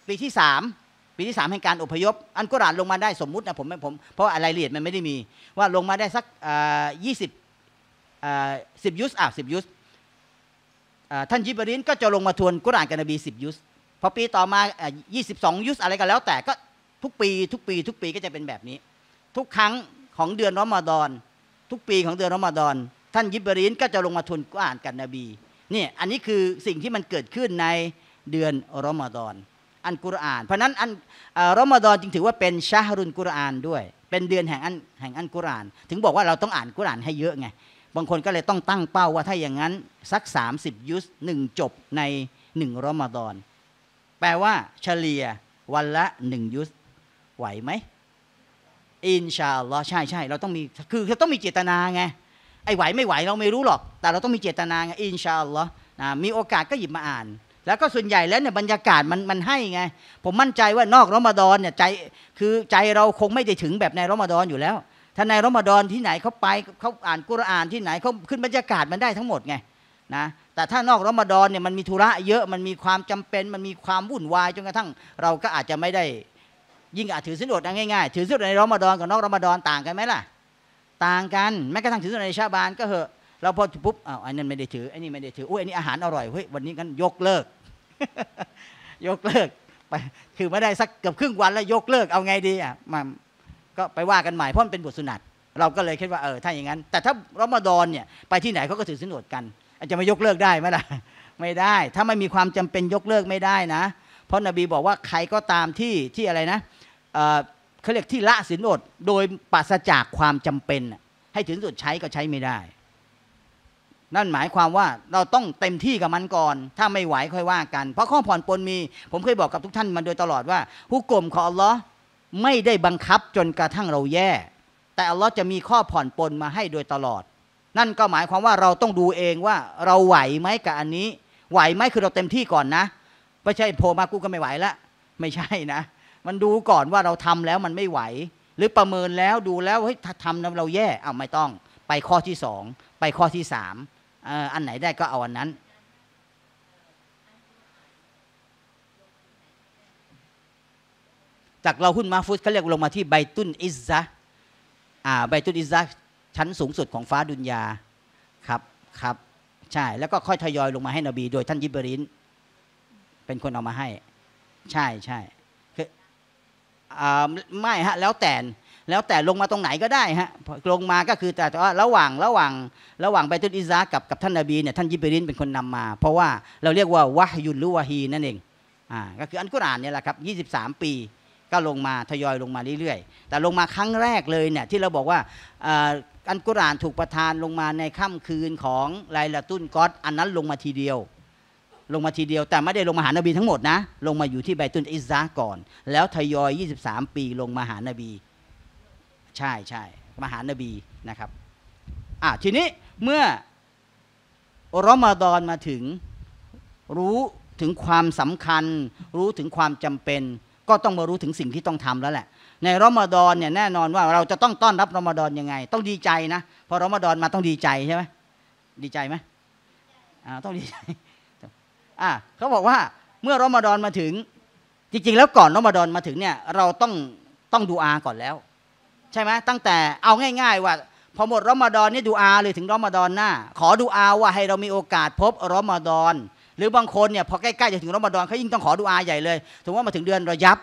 ปีที่สามปีที่สามแห่งการอพยพอันกุรอานลงมาได้สมมุตินะผมผม เพราะอะไรละเอียดมันไม่ได้มี ว่าลงมาได้สักยี่สิบสิบยุสอ่าสิบยุสท่านยิบรินก็จะลงมาทวนกุรอานกับนบีสิบยุสพอปีต่อมา 22 ยุสอะไรก็แล้ว แต่ก็ทุกปี ทุกปี ทุกปีก็จะเป็นแบบนี้ ทุกครั้งของเดือนรอมฎอน ทุกปีของเดือนรอมฎอน ท่านยิบรินก็จะลงมาทวนกุอานกันนบีนี่อันนี้คือสิ่งที่มันเกิดขึ้นในเดือนรอมฎอน อันกุรอาน เพราะนั้นอันรอมฎอนจึงถือว่าเป็นชาฮรุนกุรอานด้วย เป็นเดือนแห่งอันแห่งอันกุรอาน ถึงบอกว่าเราต้องอ่านกุรอานให้เยอะไงบางคนก็เลยต้องตั้งเป้าว่าถ้าอย่างนั้นสัก 30 ยุสหนึ่งจบในหนึ่งรอมฎอนแปลว่า เฉลี่ย วันละหนึ่งยุสไหวไหมอินชาอัลลอฮ์ใช่ใช่เราต้องมีคือเราต้องมีเจตนาไงไอ้ไหวไม่ไหวเราไม่รู้หรอก แต่เราต้องมีเจตนาไงอินชาอัลลอฮ์นะมีโอกาสก็หยิบมาอ่าน แล้วก็ส่วนใหญ่แล้วเนี่ยบรรยากาศมันมันให้ไง ผมมั่นใจว่านอกรอมฎอนเนี่ยใจคือใจเราคงไม่ได้ถึงแบบในรอมฎอนอยู่แล้วถ้าในรอมฎอนที่ไหนเขาไปเขาอ่านกุรอานที่ไหนเขาขึ้นบรรยากาศมันได้ทั้งหมดไงนะแต่ถ้านอกรอมฎอนเนี่ยมันมีธุระเยอะมันมีความจำเป็นมันมีความวุ่นวายจนกระทั่งเราก็อาจจะไม่ได้ยิ่งอาจถือสินอดง่ายๆถือสินอดในรอมฎอนกับนอกรอมฎอนต่างกันไหมล่ะต่างกันแม้กระทั่งถือสินอดในชาบานก็เหอะเราพอปุ๊บอ้าวอันนั้นไม่ได้ถืออันนี้ไม่ได้ถืออุ้ยอันนี้อาหารอร่อยเฮ้ยวันนี้กันยกเลิก ยกเลิกไปคือไม่ได้สักเกือบครึ่งวันแล้วยกเลิกเอาไงดีอ่ะมาก็ไปว่ากันใหม่เพราะมันเป็นบทสุนัตเราก็เลยคิดว่าเออ ถ้าอย่างนั้น แต่ถ้ารอมฎอนเนี่ยไปที่ไหนเขาก็ถือสินอดกันอาจจะมายกเลิกได้ไหมล่ะไม่ได้ ถ้าไม่มีความจำเป็นยกเลิกไม่ได้นะ เพราะนบีบอกว่าใครก็ตามที่ที่อะไรนะเขาเรียกที่ละสินอดโดยปราศจากความจำเป็น ให้ถึงสุดใช้ก็ใช้ไม่ได้ นั่นหมายความว่าเราต้องเต็มที่กับมันก่อน ถ้าไม่ไหวค่อยว่ากัน เพราะข้อผ่อนปลนมีผมเคยบอกกับทุกท่านมาโดยตลอดว่าผู้กลมของอัลลอฮ์ไม่ได้บังคับจนกระทั่งเราแย่ แต่อัลลอฮ์จะมีข้อผ่อนปลนมาให้โดยตลอด นั่นก็หมายความว่าเราต้องดูเองว่าเราไหวไหมกับอันนี้ ไหวไหมคือเราเต็มที่ก่อนนะ ไม่ใช่โผล่มากูก็ไม่ไหวละ ไม่ใช่นะ มันดูก่อนว่าเราทำแล้วมันไม่ไหว หรือประเมินแล้วดูแล้วเฮ้ยทำแล้วเราแย่เอาไม่ต้อง ไปข้อที่สองไปข้อที่สามอันไหนได้ก็เอาอันนั้นจากเราหุ้นมาฟุตเขาเรียกลงมาที่ใบตุนอิซะอ่าใบตุนอิซะชั้นสูงสุดของฟ้าดุนยา ครับ ครับ ใช่แล้วก็ค่อยทยอยลงมาให้นบี โดยท่านยิบริน เป็นคนเอามาให้ ใช่ใช่คืออ่าไม่ฮะ แล้วแต่ แล้วแต่ลงมาตรงไหนก็ได้ฮะ ลงมาก็คือแต่ว่าระหว่าง ระหว่าง ระหว่างไบตุนอิซากับกับท่านนบีเนี่ยท่านยิบรินเป็นคนนำมา เพราะว่าเราเรียกว่าวะฮยุนหรือวะฮีนั่นเอง อ่า ก็คืออันกุรอานเนี่ยแหละครับ23 ปีก็ลงมาทยอยลงมาเรื่อยๆ แต่ลงมาครั้งแรกเลยเนี่ยที่เราบอกว่าอันกุรานถูกประทานลงมาในค่ำคืนของไลลาตุนกอตอันนั้นลงมาทีเดียว ลงมาทีเดียว แต่ไม่ได้ลงมาหานบี ทั้งหมดนะลงมาอยู่ที่ไบตุนอิซาก่อน แล้วทยอย 23 ปีลงมาหานบี ใช่ใช่มาหานบีนะครับอ่ะทีนี้เมื่อรอมฎอนมาถึงรู้ถึงความสำคัญ รู้ถึงความจำเป็นก็ต้องมารู้ถึงสิ่งที่ต้องทำแล้วแหละ ในรอมฎอนเนี่ยแน่นอนว่าเราจะต้องต้อนรับรอมฎอนยังไง ต้องดีใจนะพอรอมฎอนมาต้องดีใจใช่ไหมดีใจไหมอ่าต้องดีใจอ่าเขาบอกว่าเมื่อรอมฎอนมาถึง จริงๆ แล้วก่อนรอมฎอนมาถึงเนี่ยเราต้องต้องดูอาก่อนแล้ว ใช่ไหมตั้งแต่เอาง่ายๆว่า พอหมดรอมฎอนนี่ดูอาเลยถึงรอมฎอนหน้าขอดูอาว่าให้เรามีโอกาสพบรอมฎอนหรือบางคนเนี่ย พอใกล้ๆจะถึงรอมฎอนเขายิ่งต้องขอดูอาใหญ่เลยถึงว่ามาถึงเดือนรอยับ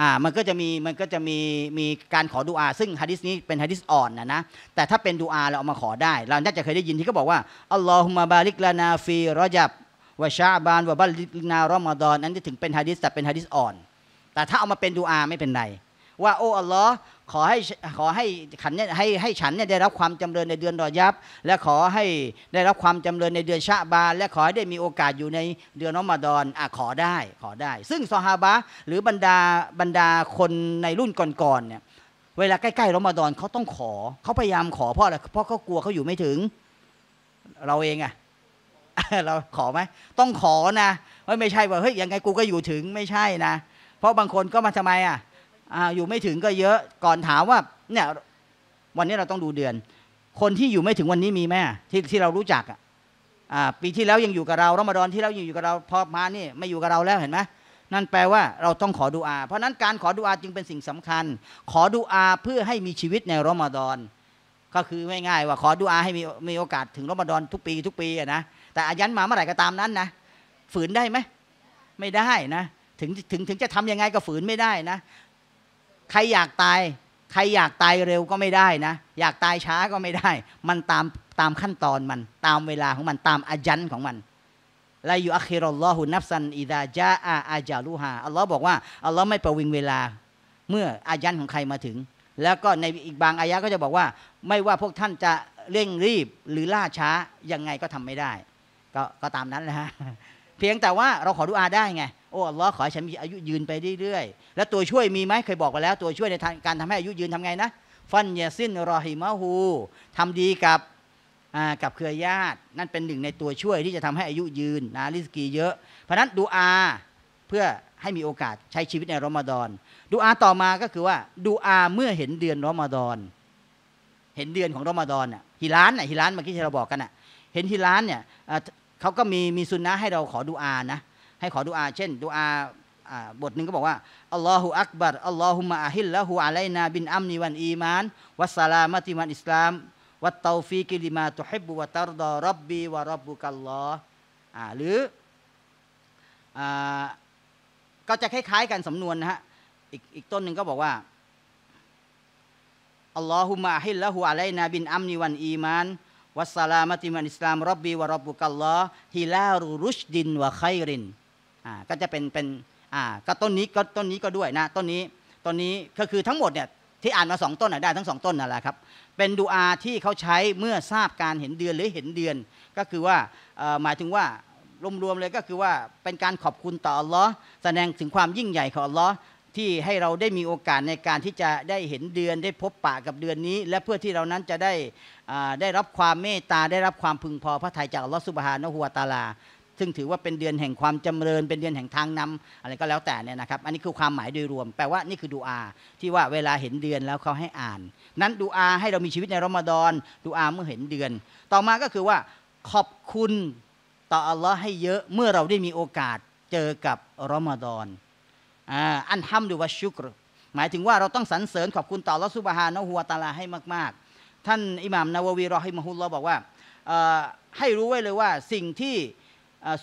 อ่ามันก็จะมีมันก็จะมีมีการขอดูอา ซึ่งฮะดิษนี้เป็นฮะดิษอ่อนนะนะแต่ถ้าเป็นดูอาเราเอามาขอได้ เราน่าจะเคยได้ยินที่เขาบอกว่าอัลลอฮุมะบาลิกลานาฟีรอยับวะชาบานวะบัลลิกนารอมฎอนนั้นจะถึงเป็นฮะดิษแต่เป็นฮะดิษอ่อน แต่ถ้าเอามาเป็นดูอาไม่เป็นไรว่าโอ้ อัลลอฮ์ขอให้ขอให้ขันเนี่ยให้ให้ฉันเนี่ยได้รับความจำเริญในเดือนรอยับและขอให้ได้รับความจำเริญในเดือนชะบาและขอให้ได้มีโอกาสอยู่ในเดือนนอมาดอนอ่ะขอได้ขอได้ ซึ่งซอฮาบะหรือบรรดาบรรดาคนในรุ่นก่อนๆเนี่ย เวลาใกล้ๆรอมาดอนเขาต้องขอ เขาพยายามขอเพราะอะไรเพราะเขากลัวเขาอยู่ไม่ถึง เราเองอะเราขอไหม ต้องขอนะไม่ใช่ว่าเฮ้ยยังไงกูก็อยู่ถึง ไม่ใช่นะเพราะบางคนก็มาทำไมอ่ะอยู่ไม่ถึงก็เยอะก่อนถามว่าเนี่ยวันนี้เราต้องดูเดือน คนที่อยู่ไม่ถึงวันนี้มีไหมที่ที่เรารู้จักอ่ะปีที่แล้วยังอยู่กับเรารอมฎอนที่แล้วยังอยู่กับเราพอมานี่ไม่อยู่กับเราแล้วเห็นไหมนั่นแปลว่าเราต้องขอดุอา เพราะนั้นการขอดุอาจึงเป็นสิ่งสำคัญ ขอดุอาเพื่อให้มีชีวิตในรอมฎอนก็คือง่ายๆว่าขอดุอาให้มีมีโอกาส ถึงรอมฎอนทุกปี ทุกปีนะแต่อายันมาเมื่อไหร่ก็ตามนั้นนะฝืนได้ไหมไม่ได้นะถึงถึงถึงจะทำยังไงก็ฝืนไม่ได้นะใครอยากตายใครอยากตายเร็วก็ไม่ได้นะ อยากตายช้าก็ไม่ได้ มันตามตามขั้นตอนมัน ตามเวลาของมันตามอายันของมันลายูอัคีรอลลอฮุนับซันอิดาจาอาอาจาลูฮาอัลลอฮ์บอกว่าอัลลอฮ์ไม่ประวิงเวลา เมื่ออายันของใครมาถึง แล้วก็ในอีกบางอายะก็จะบอกว่าไม่ว่าพวกท่านจะเร่งรีบหรือล่าช้ายังไงก็ทำไม่ได้ ก็ก็ตามนั้นแหละฮะเพียงแต่ว่าเราขอดูอาได้ไงโอ้ล้อขอให้ฉันมีอายุยืนไปเรื่อยๆแล้วตัวช่วยมีไหมเคยบอกไปแล้วตัวช่วยในการทำให้อายุยืนทำไงนะ ฟันยาสิ้นรอฮิมะฮูทำดีกับกับเครือญาตินั่นเป็นหนึ่งในตัวช่วยที่จะทำให้อายุยืนนะริสกีเยอะเพราะนั้นดูอาเพื่อให้มีโอกาสใช้ชีวิตในรอมฎอนดูอาต่อมา ก็คือว่าดูอาเมื่อเห็นเดือนรอมฎอนเห็นเดือนของรอมฎอนอ่ะฮิลานน่ะฮิลานเมื่อกี้ที่เราบอกกันอ่ะเห็นฮิลานเนี่ยเขาก็มีมีสุนนะให้เราขอดูอานะให้ขอดุอาเช่นดุอาบทหนึ่งก็บอกว่าอัลลอฮฺอักบัรอัลลอฮุมะอาฮิลละหูอะไลนาบินอัมนีวันอีมานวัสลามะติมันอิสลามวัตเตาฟีกิลิมาตุฮิบุวัตารดอรับบีวะรับบุกัลลอหรือก็จะคล้ายๆกันสำนวนนะฮะอีกต้นหนึ่งก็บอกว่าอัลลอฮุมะฮิลละหูอะไลนาบินอัมนีวันอีมานวัสลามะติมันอิสลามรับบีวะรับบุกัลลอฮิลารุรุชดินวะไครินาก็จะเป็นเป็นอ่าก็ต้นนี้ก็ต้นนี้ก็ด้วยนะต้นนี้ต้นนี้ก็คือทั้งหมดเนี่ยที่อ่านมาสองต้นได้ทั้งสองต้นนั่นแหละครับเป็นดูอาที่เขาใช้เมื่อทราบการเห็นเดือนหรือเห็นเดือน ก็คือว่าหมายถึงว่ารวมๆเลยก็คือว่าเป็นการขอบคุณต่ออัลลอฮ์แสดงถึงความยิ่งใหญ่ของอัลลอฮ์ที่ให้เราได้มีโอกาสในการที่จะได้เห็นเดือน ได้พบปะกับเดือนนี้ และเพื่อที่เรานั้นจะได้ได้รับความเมตตาได้รับความพึงพอพระทัยจากอัลลอฮ์สุบฮานะฮุวาตาลาซึ่งถือว่าเป็นเดือนแห่งความจำเริญ เป็นเดือนแห่งทางนำอะไรก็แล้วแต่เนี่ยนะครับ อันนี้คือความหมายโดยรวมแปลว่านี่คือดูอาที่ว่าเวลาเห็นเดือนแล้วเขาให้อ่าน นั้นดูอาให้เรามีชีวิตในรอมฎอนดูอาเมื่อเห็นเดือน ต่อมาก็คือว่าขอบคุณต่ออัลลอฮ์ให้เยอะเมื่อเราได้มีโอกาสเจอกับรอมฎอนอันทำดูว่าชุกรหมายถึงว่าเราต้องสรรเสริญขอบคุณต่อละสุบฮานะฮัวตาลาให้มาก ๆ ท่านอิหม่ามนาววีรอฮิมฮุลลอบอกว่าให้รู้ไว้เลยว่าสิ่งที่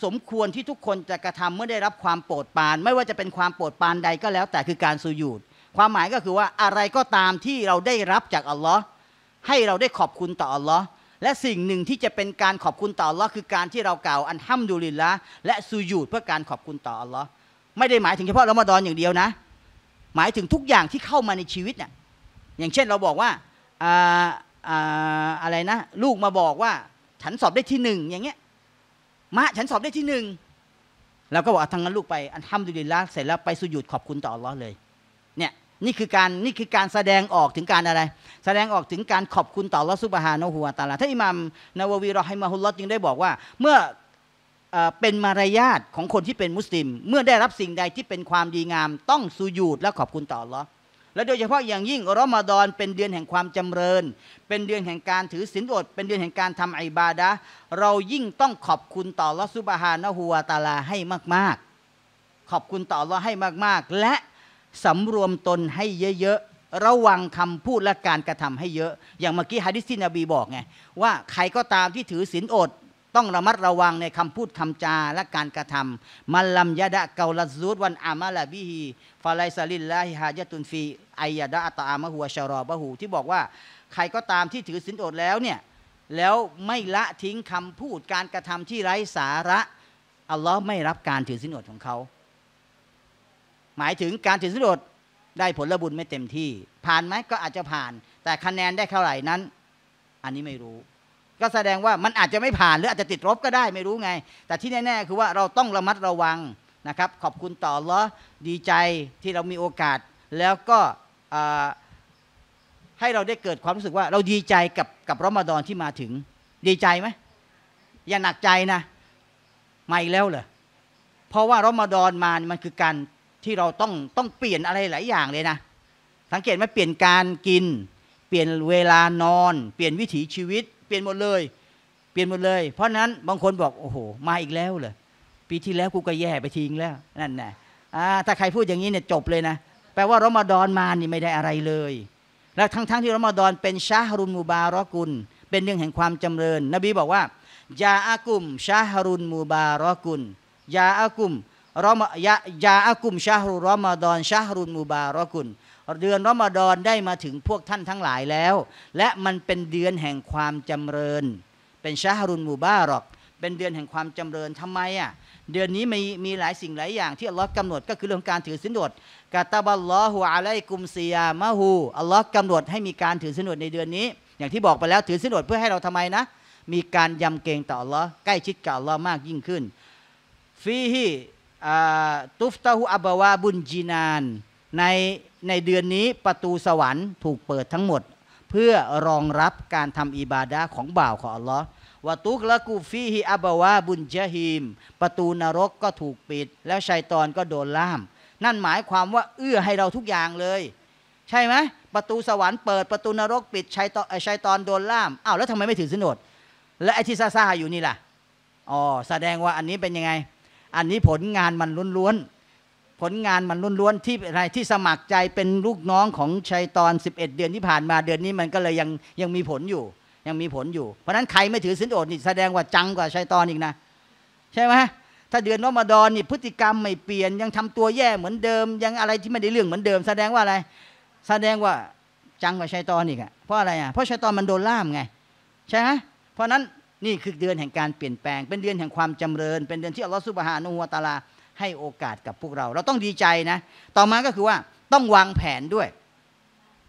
สมควรที่ทุกคนจะกระทำเมื่อได้รับความโปรดปราน ไม่ว่าจะเป็นความโปรดปรานใดก็แล้ว แต่คือการสุญูดความหมายก็คือว่าอะไรก็ตามที่เราได้รับจากอัลลอฮ์ให้เราได้ขอบคุณต่ออัลลอฮ์และสิ่งหนึ่งที่จะเป็นการขอบคุณต่ออัลลอฮ์คือการที่เรากล่าวอันทัามดูลินละและสุยูดเพื่อการขอบคุณต่ออัลลอฮ์ไม่ได้หมายถึงเฉพาะละมาดอนอย่างเดียวนะ หมายถึงทุกอย่างที่เข้ามาในชีวิตเนี่ยอย่างเช่นเราบอกว่าอะไรนะ ลูกมาบอกว่าฉันสอบได้ที่หนึ่งอย่างเงี้ยมะฉันสอบได้ที่หนึ่งเราก็บอกทางนั้นลูกไปอันทำดุลิละเสร็จแล้วไปสุยุดขอบคุณต่ออัลลอฮ์เลยเนี่ยนี่คือการนี่คือการแสดงออกถึงการอะไร แสดงออกถึงการขอบคุณต่อลอสุบฮานะฮัวตาลาท่านอิหมามนาววีรอฮิมาฮุลลอจึงได้บอกว่า เมื่อเป็นมารยาทของคนที่เป็นมุสลิมเมื่อได้รับสิ่งใดที่เป็นความดีงาม ต้องสุยุดและขอบคุณต่อลอและโดยเฉพาะอย่างยิ่งรอมฎอนเป็นเดือนแห่งความจำเริญ เป็นเดือนแห่งการถือศีลอด เป็นเดือนแห่งการทำอิบาดะเรายิ่งต้องขอบคุณต่อลอสุบฮานะฮัวตาลาให้มากๆ ขอบคุณต่อลอให้มากๆ และสำรวมตนให้เยอะๆ ระวังคำพูดและการกระทำให้เยอะ อย่างเมื่อกี้ฮะดิษที่นบีบอกไงว่าใครก็ตามที่ถือศีลอดต้องระมัดระวังในคำพูดคำจาและการกระทำมัลลัมยะดะเกาลซูด วันอามะลาบิฮีฟาไลซาลินลาฮิฮายะตุนฟีไอยะดะอัตอามะฮัวชารอบะหูที่บอกว่า ใครก็ตามที่ถือศีลอดแล้วเนี่ย แล้วไม่ละทิ้งคำพูดการกระทำที่ไร้สาระอัลลอฮ์ไม่รับการถือศีลอดของเขาหมายถึงการถือศีลอดได้ผลบุญไม่เต็มที่ ผ่านไหมก็อาจจะผ่าน แต่คะแนนได้เท่าไหร่นั้น อันนี้ไม่รู้ก็แสดงว่ามันอาจจะไม่ผ่านหรืออาจจะติดลบก็ได้ไม่รู้ไง แต่ที่แน่ ๆ คือว่าเราต้องระมัดระวังนะครับ ขอบคุณต่อเละดีใจที่เรามีโอกาส แล้วก็ให้เราได้เกิดความรู้สึกว่า เราดีใจกับกับรอมฎอนที่มาถึง ดีใจไหม อย่าหนักใจนะมาอีกแล้วเหรอ เพราะว่ารอมฎอนมามันคือการที่เราต้องต้องเปลี่ยนอะไรหลายอย่างเลยนะ สังเกตไหมเปลี่ยนการกิน เปลี่ยนเวลานอน เปลี่ยนวิถีชีวิตเปลี่ยนหมดเลย เปลี่ยนหมดเลยเพราะนั้นบางคนบอกโอ้โหมาอีกแล้วเลยปีที่แล้วกูก็แย่ไปทิ้งแล้วนั่นแหละถ้าใครพูดอย่างนี้เนี่ยจบเลยนะแปลว่ารอมฎอนมานี่ไม่ได้อะไรเลย แล้วทั้งๆที่รอมฎอนเป็นชาฮรุนมูบารอกุลเป็นเรื่องแห่งความจำเริญ นบีบอกว่ายาอากุมชาฮรุนมูบารอกุลยาอากุมรอมยยาอากุมชาฮรุรอมฎอนชาฮรุนมูบารอกุนเดือนรอมฎอนได้มาถึงพวกท่านทั้งหลายแล้ว และมันเป็นเดือนแห่งความจำเริญ เป็นชาฮรุนมูบารอก เป็นเดือนแห่งความจำเริญทำไมอ่ะเดือนนี้มีมีหลายสิ่งหลายอย่าง ที่อัลลอฮ์กำหนดก็คือเรื่องการถือสินอดกาตาบัลลอฮุอะลัยกุมซียามะฮูอัลลอฮ์กำหนดให้มีการถือสินอดในเดือนนี้ อย่างที่บอกไปแล้วถือสินอดเพื่อให้เราทำไมนะ มีการยำเกรงต่ออัลลอฮ์ใกล้ชิดกับอัลลอฮ์มากยิ่งขึ้น ฟีฮีตุฟตาหูอับวาบุญจีนาน ใน ในเดือนนี้ประตูสวรรค์ถูกเปิดทั้งหมด เพื่อรองรับการทำอิบาดะของบ่าวของอัลลอฮ์วตุกละกูฟีฮิอับวาบุญเจฮิม ประตูนรกก็ถูกปิดแล้วชัยตอนก็โดนล่าม นั่นหมายความว่าเอื้อให้เราทุกอย่างเลย ใช่ไหม ประตูสวรรค์เปิดประตูนรกปิดชัยตอนชัยตอนโดนล่ามอ้าวแล้วทำไมไม่ถือสนดและไอที่ซาซาอยู่นี่ล่ะ อ๋อแสดงว่าอันนี้เป็นยังไงอันนี้ผลงานมันล้วนๆผลงานมันล้วนๆที่อะไรที่สมัครใจเป็นลูกน้องของชัยตอน 11 เดือนที่ผ่านมาเดือนนี้มันก็เลยยังยังมีผลอยู่ ยังมีผลอยู่เพราะนั้นใครไม่ถือสินอดนี่แสดงว่าจังกว่าชัยตอนอีกนะ ใช่ไหมถ้าเดือนรอมฎอนนี่พฤติกรรมไม่เปลี่ยนยังทำตัวแย่เหมือนเดิม ยังอะไรที่ไม่ได้เรื่องเหมือนเดิม แสดงว่าอะไร แสดงว่าจังกว่าชัยตอนอีกอะเพราะอะไรอะเพราะชัยตอนมันโดนล่ามไงใช่ไหมเพราะนั้นนี่คือเดือนแห่งการเปลี่ยนแปลงเป็นเดือนแห่งความจำเริญเป็นเดือนที่อัลลอฮฺสุบฮานุฮวตาลาให้โอกาสกับพวกเรา เราต้องดีใจนะ ต่อมาก็คือว่าต้องวางแผนด้วย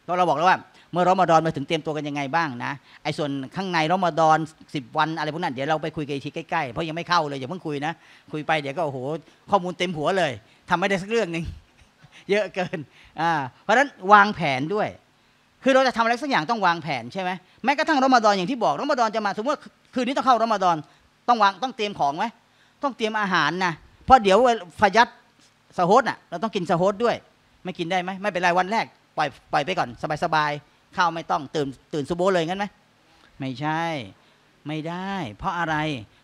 เพราะเราบอกแล้วว่า เมื่อรอมฎอนมาถึงเตรียมตัวกันยังไงบ้างนะไอ้ส่วนข้างในรอมฎอนสิบวันอะไรพวกนั้นเดี๋ยวเราไปคุยกันทีใกล้ๆเพราะยังไม่เข้าเลยอย่าเพิ่งคุยนะคุยไปเดี๋ยวก็โอ้โห ข้อมูลเต็มหัวเลย ทำไม่ได้สักเรื่องหนึ่งเยอะเกินอ่าเพราะฉะนั้นวางแผนด้วย คือเราจะทำอะไรสักอย่างต้องวางแผนใช่ไหมแม้กระทั่งรอมฎอนอย่างที่บอกรอมฎอนจะมาสมมติคืนนี้ต้องเข้ารอมฎอนต้องวางต้องเตรียมของไหมต้องเตรียมอาหารนะเพราะเดี๋ยวฟายัดสโฮดน่ะเราต้องกินสโฮดด้วย ไม่กินได้ไหมไม่เป็นไรวันแรกปล่อยปล่อยไปก่อน สบายๆ ข้าวไม่ต้องตื่นตื่นซุโบเลยงั้นไหมไม่ใช่ไม่ได้เพราะอะไร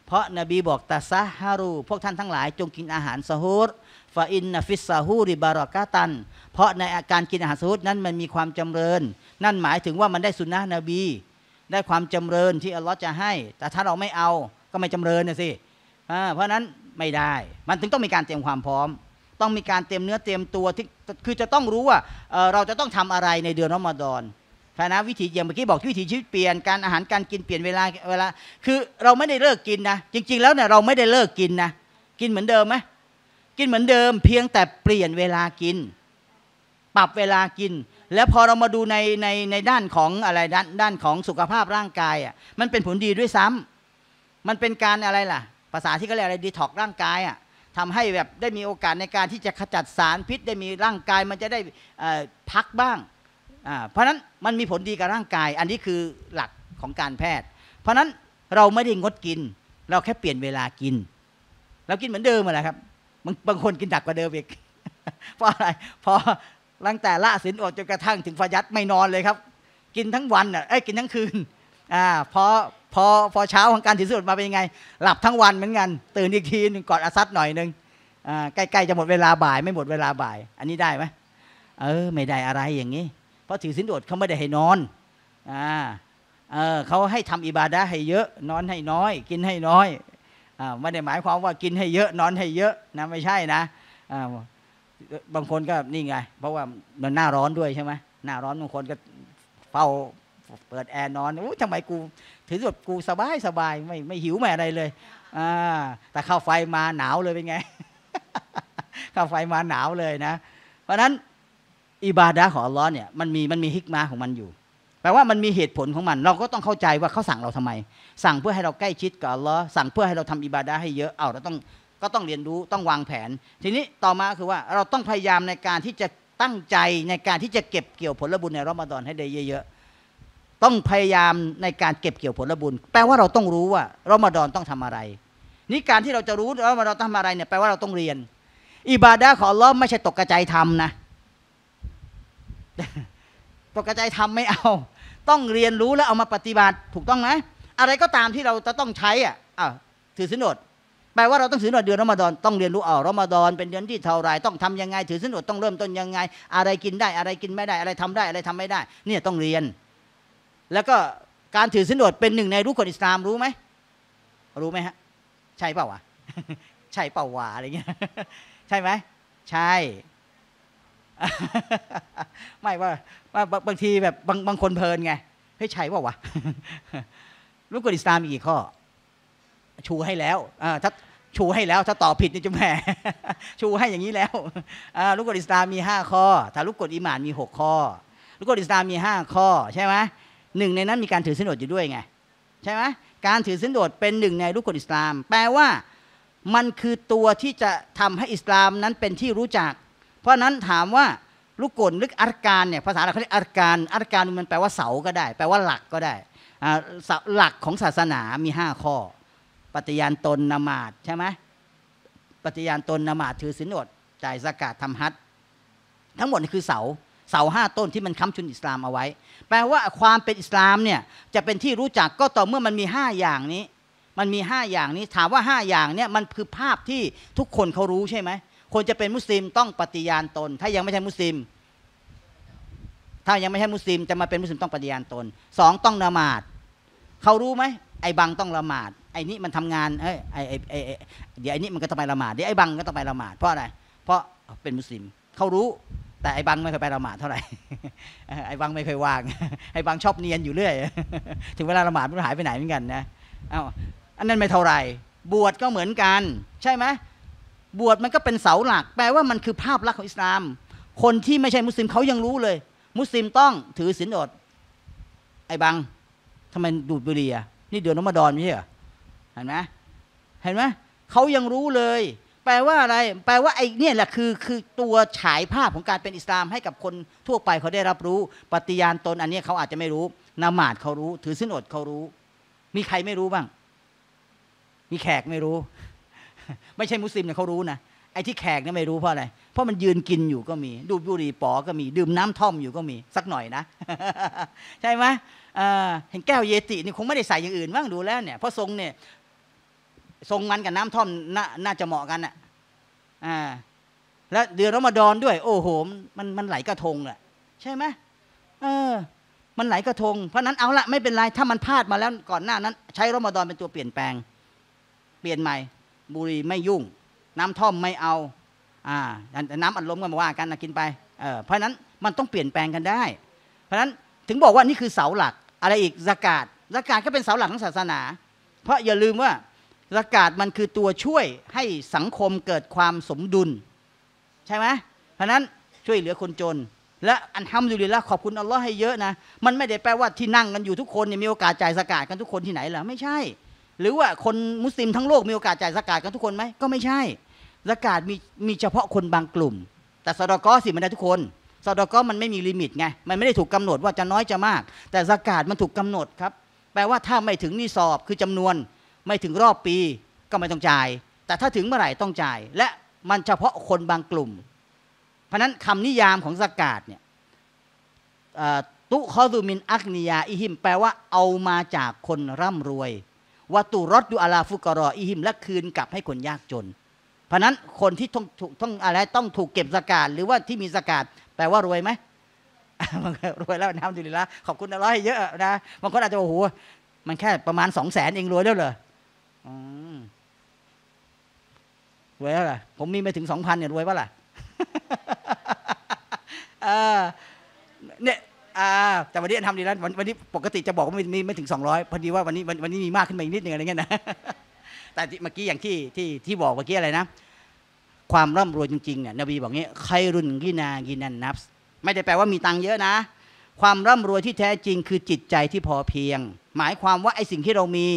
เพราะนบีบอกตาซะฮารู พวกท่านทั้งหลายจงกินอาหารสะฮูดฟาอินนฟิสซาฮูริบารอกาตัน เพราะในอาการกินอาหารสะฮูดนั้นมันมีความจำเริญ นั่นหมายถึงว่ามันได้สุนนะนบีได้ความจำเริญที่อัลลอฮ์จะให้ แต่ถ้าเราไม่เอา ก็ไม่จำเริญนะสิ เพราะนั้นไม่ได้ มันถึงต้องมีการเตรียมความพร้อม ต้องมีการเตรียมเนื้อเตรียมตัวที่คือจะต้องรู้ว่าเราจะต้องทำอะไรในเดือนอมฎอนฐานะวิถีอย่างเมื่อกี้บอกวิถีชีวิตเปลี่ยน การอาหารการกินเปลี่ยนเวลาเวลา คือเราไม่ได้เลิกกินนะ จริงๆแล้วเนี่ยเราไม่ได้เลิกกินนะ กินเหมือนเดิมไหมกินเหมือนเดิม เพียงแต่เปลี่ยนเวลากิน ปรับเวลากินแล้วพอเรามาดูในในในด้านของอะไรด้านด้านของสุขภาพร่างกายอ่ะมันเป็นผลดีด้วยซ้ำ มันเป็นการอะไรล่ะภาษาที่เขาเรียกอะไรดีท็อกร่างกายอ่ะทำให้แบบได้มีโอกาสในการที่จะขจัดสารพิษได้มีร่างกายมันจะได้พักบ้างเพราะนั้นมันมีผลดีกับร่างกายอันนี้คือหลักของการแพทย์ เพราะนั้นเราไม่ได้งดกินเราแค่เปลี่ยนเวลากิน เรากินเหมือนเดิมแหละครับบางบางคนกินหนักกว่าเดิมอีกเพราะอะไร เพราะตั้งแต่ละศีลอดจนกระทั่งถึงฟายัดไม่นอนเลยครับ กินทั้งวันอ่ะเอ้กินทั้งคืนอ่าพอพอพอเช้าของการถือศีลอดมาเป็นยังไง หลับทั้งวันเหมือนกัน ตื่นอีกทีนึงกอดอาซัดหน่อยนึงอ่าใกล้ๆจะหมดเวลาบ่ายไม่หมดเวลาบ่าย อันนี้ได้ไหมเออไม่ได้อะไรอย่างนี้ เพราะถือศีลอดเขาไม่ได้ให้นอนอ่าเออเขาให้ทำอิบาดะให้เยอะ นอนให้น้อย กินให้น้อยอ่าไม่ได้หมายความว่ากินให้เยอะนอนให้เยอะนะไม่ใช่นะอ่าบางคนก็นี่ไง เพราะว่ามันหน้าร้อนด้วยใช่ไหมหน้าร้อนบางคนก็เฝ้าเปิดแอร์นอนโอ้ทำไมกูถือสุดกูสบายสบายไม่ไม่หิวแม่อะไรเลยอ่าแต่เข้าไฟมาหนาวเลยเป็นไง เข้าไฟมาหนาวเลยนะ เพราะนั้นอิบาดะของอัลลอฮ์เนี่ยมันมีมันมีฮิกมาของมันอยู่แปลว่ามันมีเหตุผลของมันเราก็ต้องเข้าใจว่าเขาสั่งเราทำไมสั่งเพื่อให้เราใกล้ชิดกับอัลลอฮ์สั่งเพื่อให้เราทำอิบาดะให้เยอะเอาเราต้องก็ต้องเรียนรู้ต้องวางแผน ทีนี้ต่อมาคือว่า เราต้องพยายามในการที่จะตั้งใจในการที่จะเก็บเกี่ยวผลบุญในรอมฎอนให้ได้เยอะๆต้องพยายามในการเก็บเกี่ยวผลบุญ แปลว่าเราต้องรู้ว่ารอมฎอนต้องทำอะไร นี่การที่เราจะรู้รอมฎอนต้องทำอะไรเนี่ยแปลว่าเราต้องเรียน อิบาดะขอรล้อไม่ใช่ตกกระจายทำนะตกกระจายทำไม่ เอาต้องเรียนรู้แล้วเอามาปฏิบัติถูกต้องไหมอะไรก็ตามที่เราจะต้องใช้ อ่ะอ่าถือสินอดแปลว่าเราต้องถือหนวดเดือนรอมฎอนต้องเรียนรู้อ่ารอมฎอนเป็นเดือนที่เท่าไรต้องทำยังไง ถือสินอดต้องเริ่มต้นยังไง อะไรกินได้อะไรกินไม่ได้ อะไรทำได้ อะไรทำไม่ได้ เนี่ยต้องเรียน แล้วก็การถือสินอดเป็นหนึ่งในรู้คนอิสลามรู้ไหม รู้ไหมฮะ ใช่เปล่าวะ ใช่เปล่าวะอะไรเงี้ยใช่ไหม ใช่ ไม่ว่าบางทีแบบบางบางคนเพลินไงเฮ้ยใช่เปล่าวะรู้กฎอิสลามมีกี่ข้อชูให้แล้วถ้าชูให้แล้ว ถ้าตอบผิดนี่จะแหมชูให้อย่างนี้แล้วลูกกฎอิสลามมี 5 ข้อถ้าลูกกฎอิหมานมี6ข้อลูกกฎอิสลามมี 5 ข้อ ใช่ไหมหนึ่งในนั้นมีการถือสินอดอยู่ด้วยไง ใช่ไหมการถือสินอดเป็นหนึ่งในลูกกฎอิสลาม แปลว่ามันคือตัวที่จะทำให้อิสลามนั้นเป็นที่รู้จัก เพราะนั้นถามว่า ลูกกฎลึกอัรการเนี่ยภาษาเราเรียกอัรการอัรการมันแปลว่าเสาก็ได้ แปลว่าหลักก็ได้หลักของศาสนามี5ข้อปฏิญาณตนนมาดใช่ไหมปฏิญาณตนนมาดถือศีลอดจ่ายสกาดทำฮัตทั้งหมดนี่คือเสาเสาห้าต้นที่มันค้ำชุนอิสลามเอาไว้ แปลว่าความเป็นอิสลามเนี่ยจะเป็นที่รู้จักก็ต่อเมื่อมันมีห้าอย่างนี้ มันมีห้าอย่างนี้ถามว่าห้าอย่างเนี่ยมันคือภาพที่ทุกคนเขารู้ใช่ไหมคนจะเป็นมุสลิมต้องปฏิญาณตน ถ้ายังไม่ใช่มุสลิม ถ้ายังไม่ใช่มุสลิม จะมาเป็นมุสลิมต้องปฏิญาณตนสองต้องละหมาดเขารู้ไหมไอ้บังต้องละหมาดไอ้นี่มันทำงานเอ้ย ไอ้ไอ้ไอ้เดี๋ยวไอ้นี่มันก็ต้องไปละหมาด เดี๋ยวไอ้บังก็ต้องไปละหมาด เพราะอะไร เพราะเป็นมุสลิม เขารู้ แต่ไอ้บังไม่เคยไปละหมาดเท่าไหร่ ไอ้บังไม่เคยว่าง ไอ้บังชอบเนียนอยู่เรื่อย ถึงเวลาละหมาดมันหายไปไหนเหมือนกันนะเอ้าอันนั้นไม่เท่าไหร่ บวชก็เหมือนกัน ใช่ไหม บวชมันก็เป็นเสาหลัก แปลว่ามันคือภาพลักษณ์ของอิสลาม คนที่ไม่ใช่มุสลิมเขายังรู้เลย มุสลิมต้องถือศีลอด ไอ้บังทำไมดูดบุหรี่อ่ะนี่เดือนนมดอนไม่ใช่เหรอเห็นไหมเห็นไหมเขายังรู้เลย แปลว่าอะไร แปลว่าไอ้นี่แหละคือคือตัวฉายภาพของการเป็นอิสลามให้กับคนทั่วไปเขาได้รับรู้ปฏิญาณตนอันนี้เขาอาจจะไม่รู้นามาดเขารู้ ถือสินอดเขารู้ มีใครไม่รู้บ้าง มีแขกไม่รู้ ไม่ใช่มุสลิมเนี่ยเขารู้นะ ไอ้ที่แขกเนี่ยไม่รู้เพราะอะไร เพราะมันยืนกินอยู่ก็มี ดูดบุหรี่ปอก็มีดื่มน้ำท่อมอยู่ก็มี สักหน่อยนะ ใช่ไหมเห็นแก้วเยตินี่คงไม่ได้ใส่อย่างอื่นบ้างดูแล้วเนี่ยเพราะทรงเนี่ยทรงมันกับน้ำท่อมนน่าจะเหมาะกันอ่ะ อ่า แล้วเดือนรอมฎอนด้วย โอ้โหมันมันไหลกระทงอ่ะ ใช่ไหมเออ มันไหลกระทงเพราะนั้นเอาละไม่เป็นไร ถ้ามันพลาดมาแล้วก่อนหน้านั้น ใช้รอมฎอนเป็นตัวเปลี่ยนแปลง เปลี่ยนใหม่ บุรีไม่ยุ่ง น้ำท่อมไม่เอา อ่าน้ำอัดลมกันมาว่ากันนะกินไปเออเพราะนั้นมันต้องเปลี่ยนแปลงกันได้ เพราะนั้นถึงบอกว่านี่คือเสาหลัก อะไรอีกสกาดสกาดก็เป็นเสาหลักของศาสนา เพราะอย่าลืมว่าะกาดมันคือตัวช่วยให้สังคมเกิดความสมดุล ใช่ไหมเพราะนั้นช่วยเหลือคนจน และอันทำอยู่ดีละขอบคุณอัลลอฮ์ให้เยอะนะมันไม่ได้แปลว่าที่นั่งกันอยู่ทุกคนเนี่ยมีโอกาสจ่ายสกาดกันทุกคนที่ไหนล่ะ ไม่ใช่ หรือว่าคนมุสลิมทั้งโลกมีโอกาสจ่ายสกาดกันทุกคนไหมก็ไม่ใช่สกาดมีมีเฉพาะคนบางกลุ่ม แต่สอดอกอสิมันได้ทุกคนสอดอกอมันไม่มีลิมิตไงมันไม่ได้ถูกกาหนดว่าจะน้อยจะมาก แต่สกาดมันถูกกาหนดครับ แปลว่าถ้าไม่ถึงนี่สอบคือจำนวนไม่ถึงรอบปีก็ไม่ต้องจ่ายแต่ถ้าถึงเมื่อไหร่ต้องจ่าย และมันเฉพาะคนบางกลุ่ม เพราะนั้นคำนิยามของสกาดเนี่ยตุคอซูมินอักนียาอิหิม แปลว่าเอามาจากคนร่ำรวยวัตุรอดดูอาลาฟุกรออิหิมและคืนกลับให้คนยากจน เพราะนั้นคนที่ต้องต้องอะไรต้องถูกเก็บสกาดหรือว่าที่มีสกาดแปลว่ารวยไหมรวยแล้วน้ำดีละขอบคุณอร่อยเยอะนะบางคนอาจจะโอ้โหมันแค่ประมาณสองแสนเองรวยแล้วเหรอรวยแล้วล่ะ ผมมีไม่ถึงสองพันเนี่ยรวยปะล่ะเนี่ยแต่วันนี้ทำดีแล้ว วันนี้ปกติจะบอกว่ามีไม่ถึงสองร้อย พอดีว่าวันนี้ วันนี้มีมากขึ้นมาอีกนิดนึงอะไรเงี้ยนะ แต่เมื่อกี้อย่างที่ที่ที่บอกเมื่อกี้อะไรนะ ความร่ำรวยจริงๆเนี่ย นบีบอกงี้ใครรุนกินากินัน นับไม่ได้แปลว่ามีตังค์เยอะนะ ความร่ำรวยที่แท้จริงคือจิตใจที่พอเพียง หมายความว่าไอ้สิ่งที่เรามี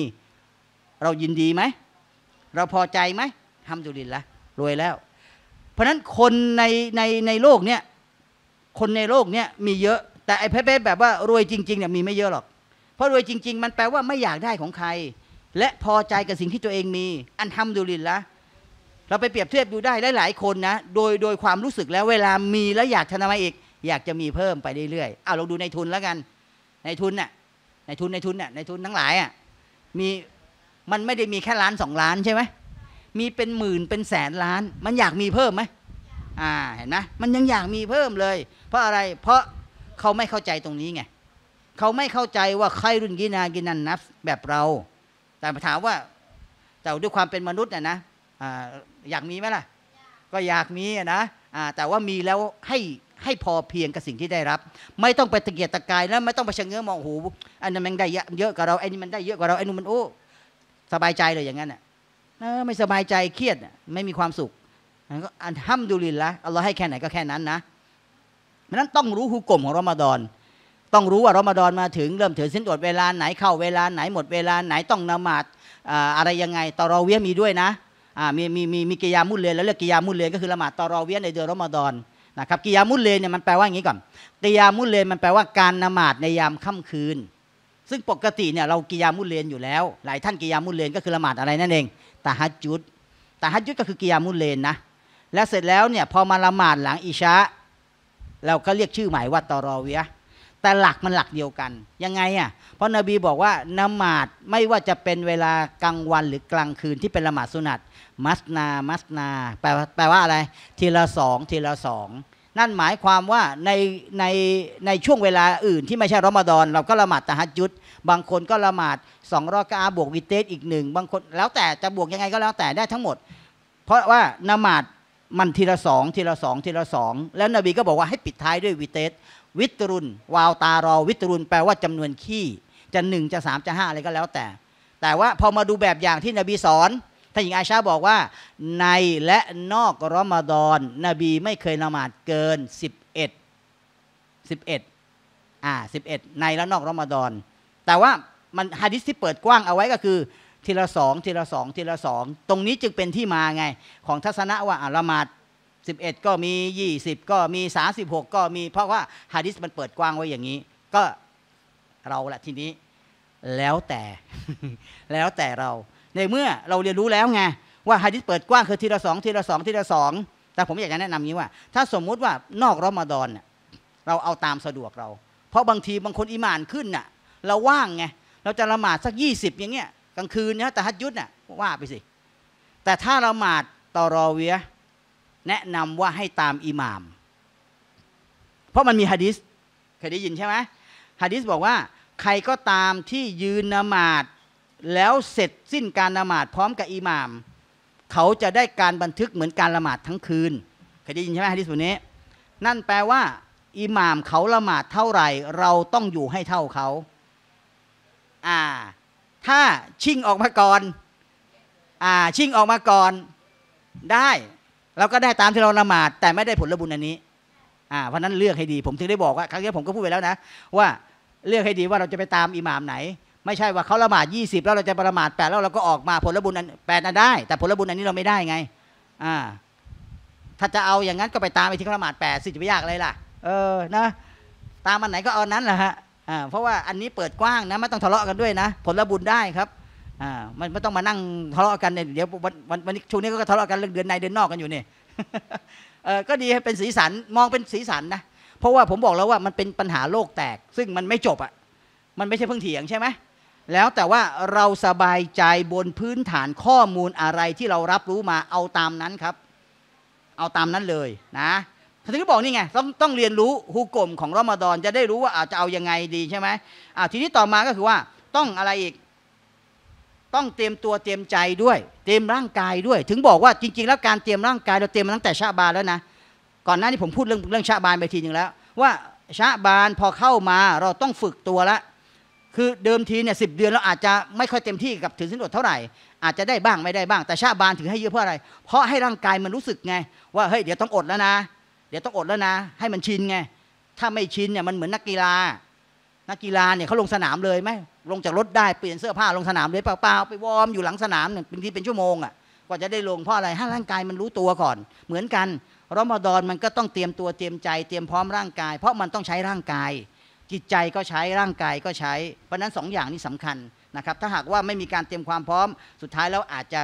เรายินดีไหม เราพอใจไหมทำดุลินละรวยแล้ว เพราะนั้นคนในในในโลกเนี้ยคนในโลกเนี้ยมีเยอะแต่ไอ้เพชรแบบว่ารวยจริงๆเนี่ยมีไม่เยอะหรอก เพราะรวยจริงๆ มันแปลว่าไม่อยากได้ของใคร และพอใจกับสิ่งที่ตัวเองมี อันทำดุลินละเราไปเปรียบเทียบดูได้หลายๆคนนะโดยโดยความรู้สึกแล้วเวลามีแล้วอยากทำมาอีกอยากจะมีเพิ่มไปเรื่อยๆเอาลองดูในทุนแล้วกัน ในทุนน่ะในทุนในทุนน่ะในทุนทั้งหลายอ่ะมีมันไม่ได้มีแค่ล้านสองล้านใช่ไหม มีเป็นหมื่นเป็นแสนล้าน มันอยากมีเพิ่มไหมอ่าเห็นไหมมันยังอยากมีเพิ่มเลย เพราะอะไร เพราะเขาไม่เข้าใจตรงนี้ไงเขาไม่เข้าใจว่าใครรุ่นกินากินันนับแบบเรา แต่ถามว่า แต่ด้วยความเป็นมนุษย์น่ยนะอยากมีไหมล่ะ ก็อยากมีนะ แต่ว่ามีแล้วให้ให้พอเพียงกับสิ่งที่ได้รับ ไม่ต้องไปตะเกียกตะกายแล้วไม่ต้องไปเชงเง้อมองหู อันนั้นมันได้เยอะกว่าเราอันนี้มันได้เยอะกว่าเราอันู้นมันโอ้สบายใจเลยอย่างนั้นน่ะไม่สบายใจเครียดไม่มีความสุขก็อันห้ามดูลินละอัลลอฮ์ให้แค่ไหนก็แค่นั้นนะรัะนั้นต้องรู้หุกกลมของรอมฎอนต้องรู้ว่ารอมฎอนมาถึงเริ่มถือสิ้นอดเวลาไหนเข้าเวลา ไหนหมดเวลาไหนต้องนมาดอะไรยังไงตอรอเวียมีด้วยนะ มีมีมีมีกิยามุลเลนแล้วเรียกกิยามุลเลนก็คือละหมาดตอรอเวียในเดือนรอมฎอนนะครับกิยามุลเลนเนี่ยมันแปลว่าอย่างนี้ก่อนกิยามุลเลนมันแปลว่าการนมาดในยามค่ำคืนซึ่งปกติ เนี่ย เรากิยามุเลนอยู่แล้ว หลายท่านกิยามุเลนก็คือละหมาดอะไรนั่นเองตาฮัจจุดตาฮัจจุด ก็คือกิยามุเลนนะ และเสร็จแล้วเนี่ยพอมาละหมาดหลังอิชะเราก็เรียกชื่อใหม่ว่าตอรอเวียแต่หลักมันหลักเดียวกัน ยังไงอ่ะเพราะนบีบอกว่าละหมาดไม่ว่าจะเป็นเวลากลางวันหรือกลางคืนที่เป็นละหมาดสุนัตมัสนา มัสนา แปลแปลว่าอะไรทีละสองทีละสองนั่นหมายความว่าในในในช่วงเวลาอื่น ที่ไม่ใช่รอมฎอนเราก็ละหมาดตะฮัดยุด บางคนก็ละหมาดสองรอกาบวกวิเตสอีกหนึ่งบางคนแล้วแต่จะบวกยังไงก็แล้วแต่ได้ทั้งหมด เพราะว่านหมาดมันทีละสองทีละสองทีละสอง แล้วนบีก็บอกว่าให้ปิดท้ายด้วยวิเตสวิตรุนวาวตารอวิตรุน แปลว่าจำนวนขี้จะหนึ่งจะสามจะห้าอะไรก็แล้วแต่ แต่ว่าพอมาดูแบบอย่างที่นบีสอนท่านหญิงอาชาบอกว่า ในและนอกรอมฎอนนบีไม่เคยละหมาดเกิน11 11อ่า11ในและนอกรอมฎอนแต่ว่ามันฮะดิษที่เปิดกว้างเอาไว้ก็คือ ทีละสองทีละสองทีละสองตรงนี้จึงเป็นที่มาไง ของทัศนะว่าละหมาด11ก็มี20ก็มี36ก็มีเพราะว่าฮะดิษมันเปิดกว้างไว้อย่างนี้ ก็เราละทีนี้ แล้วแต่ แล้วแต่เราในเมื่อเราเรียนรู้แล้วไงว่าฮะดิษเปิดกว้างคือทีละสองทีละสองทีละสองแต่ผมอยากจะแนะนำนี้ว่า ถ้าสมมุติว่านอกรอมฎอนเนี่ยเราเอาตามสะดวกเรา เพราะบางทีบางคนอิมานขึ้นน่ะเราว่างไงเราจะละหมาดสัก 20อย่างเงี้ย กลางคืนนะแต่ฮัจยุดน่ะว่าไปสิ แต่ถ้าละหมาดตอรอเวียแนะนำว่าให้ตามอิหมาม เพราะมันมีฮะดิษเคยได้ยินใช่ไหมฮะดิษบอกว่าใครก็ตามที่ยืนละหมาดแล้วเสร็จสิ้นการละหมาดพร้อมกับอิหม่าม เขาจะได้การบันทึกเหมือนการละหมาดทั้งคืนเคยได้ยินใช่ไหมฮะที่สุนี้นั่นแปลว่าอิหม่ามเขาละหมาดเท่าไหร่เราต้องอยู่ให้เท่าเขา อ่า ถ้าชิ่งออกมาก่อนอ่า ชิ่งออกมาก่อนได้ เราก็ได้ตามที่เราละหมาด แต่ไม่ได้ผลบุญอันนี้อ่าเพราะนั้นเลือกให้ดี ผมถึงได้บอกว่าครั้งนี้ผมก็พูดไปแล้วนะว่าเลือกให้ดีว่าเราจะไปตามอิหม่ามไหนไม่ใช่ว่าเขาละหมาดยี่สิบแล้วเราจะประมาทแปดแล้วเราก็ออกมาผลบุญอันแปดนั้นได้ แต่ผลบุญอันนี้เราไม่ได้ไงอ่าถ้าจะเอาอย่างนั้นก็ไปตามไปที่เขาละหมาดแปดสิจะไม่ยากอะไรล่ะเออนะ ตามมันไหนก็เอานั้นแหละฮะอ่าเพราะว่าอันนี้เปิดกว้างนะไม่ต้องทะเลาะกันด้วยนะผลบุญได้ครับอ่ามันไม่ต้องมานั่งทะเลาะกันเนี่ยเดี๋ยววันวันนี้ช่วงนี้ก็ทะเลาะกันเรื่องเดือนในเดือนนอกกันอยู่นี่เออก็ดีเป็นสีสันมองเป็นสีสันนะเพราะว่าผมบอกแล้วว่ามันเป็นปัญหาโลกแตก ซึ่งมันไม่จบอ่ะมันไม่ใช่เพิ่งเถียงใช่ไหมแล้วแต่ว่าเราสบายใจบนพื้นฐานข้อมูลอะไรที่เรารับรู้มาเอาตามนั้นครับ เอาตามนั้นเลยนะท่านก็บอกนี่ไงต้องต้องเรียนรู้ฮุกกลมของรอมฎอนจะได้รู้ว่าอาจจะเอายังไงดีใช่ไหมทีนี้ต่อมาก็คือว่าต้องอะไรอีก ต้องเตรียมตัวเตรียมใจด้วย เตรียมร่างกายด้วย ถึงบอกว่าจริงๆแล้วการเตรียมร่างกายเราเตรียมมาตั้งแต่ชาบานแล้วนะก่อนหน้านี้ผมพูดเรื่องเรื่องชาบานไปทีหนึ่งแล้ว ว่าชาบานพอเข้ามาเราต้องฝึกตัวละคือเดิมทีเนี่ยสิเดือนเราอาจจะไม่ค่อยเต็มที่กับถือสินอดเท่าไหร่อาจจะได้บ้างไม่ได้บ้างแต่ชาบานถือให้เยอะเพื่ออะไร เพราะให้ร่างกายมันรู้สึกไงว่าเฮ้ยเดี๋ยวต้องอดแล้วนะเดี๋ยวต้องอดแล้วนะ ให้มันชินไงถ้าไม่ชินเนี่ยมันเหมือนนักกีฬานักกีฬาเนี่ยเขาลงสนามเลยไหมลงจากรถได้เปลี่ยนเสื้อผ้าลงสนามเลยเปล่าๆไปวอร์ม อยู่หลังสนามเนี่ยบางทีเป็นชั่วโมงอ่ะกว่าจะได้ลงเพราะอะไรให้ร่างกายมันรู้ตัวก่อน เหมือนกันรอมฎอนมันก็ต้อง เตรียมตัวเตรียมใจเตรียมพร้อมร่างกาย เพราะมันต้องใช้ร่างกายจิตใจก็ใช้ร่างกายก็ใช้ เพราะนั้นสองอย่างนี้สำคัญนะครับถ้าหากว่าไม่มีการเตรียมความพร้อม สุดท้ายแล้วอาจจะ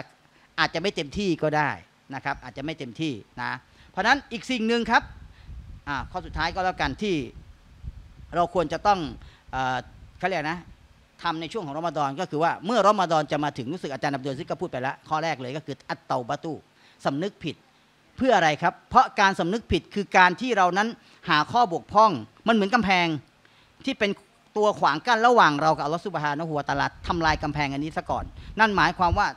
อาจจะไม่เต็มที่ก็ได้นะครับอาจจะไม่เต็มที่นะเพราะนั้นอีกสิ่งหนึ่งครับข้อสุดท้ายก็แล้วกันที่เราควรจะต้องเขาเรียกนะทำในช่วงของรอมฎอนก็คือว่าเมื่อรอมฎอนจะมาถึงรู้สึกอาจารย์อับดุลซิกก็พูดไปแล้วข้อแรกเลยก็คืออัตเตาบาตุสำนึกผิดเพื่ออะไรครับเพราะการสำนึกผิดคือการที่เรานั้นหาข้อบกพร่องมันเหมือนกำแพงที่เป็นตัวขวางกั้นระหว่างเรากับอัลลอฮฺสุบฮานะหัวตลาดทำลายกำแพงอันนี้ ซะก่อน นั่นหมายความว่า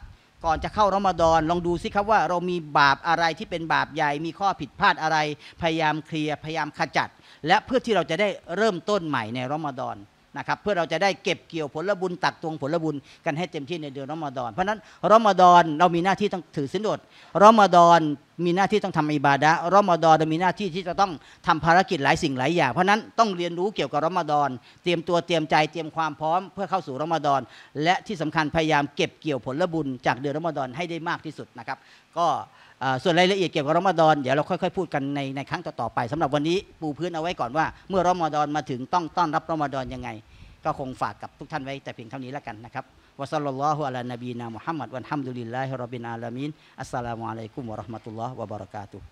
ก่อนจะเข้ารอมฎอน ลองดูสิครับว่าเรามีบาปอะไรที่เป็นบาปใหญ่มีข้อผิดพลาดอะไร พยายามเคลียร์พยายามขจัด และเพื่อที่เราจะได้เริ่มต้นใหม่ในรอมฎอนนะครับเพื่อเราจะได้เก็บเกี่ยวผลบุญตักตวงผลบุญกันให้เต็มที่ในเดือนรอมฎอนเพราะนั้นรอมฎอนเรามีหน้าที่ต้องถือสินอดรอมฎอนมีหน้าที่ต้องทำอิบาดะรอมฎอนมีหน้าที่ที่จะต้องทำภารกิจหลายสิ่งหลายอย่าง เพราะนั้น ต้องเรียนรู้เกี่ยวกับรอมฎอนเตรียมตัวเตรียมใจเตรียมความพร้อมเพื่อเข้าสู่รอมฎอนและที่สำคัญพยายามเก็บเกี่ยวผลบุญจากเดือนรอมฎอนให้ได้มากที่สุดนะครับก็ส่วนรายละเอียดเกี่ยวกับรอมฎอนเดี๋ยวเราค่อยๆพูดกันในในครั้งต่อๆไป สำหรับวันนี้ปูพื้นเอาไว้ก่อนว่าเมื่อรอมฎอนมาถึงต้องต้อนรับรอมฎอนยังไงก็คงฝากกับทุกท่านไว้แต่เพียงเท่านี้แล้วกันนะครับวะสัลลัลลอฮุอะลานบีนามุฮัมมัด วันฮัมดุลิลลาฮิรับบินอาลามินอัสสลามุอะลัยกุมวะราะห์มะตุลลอฮ์วะบะเราะกาตุฮ์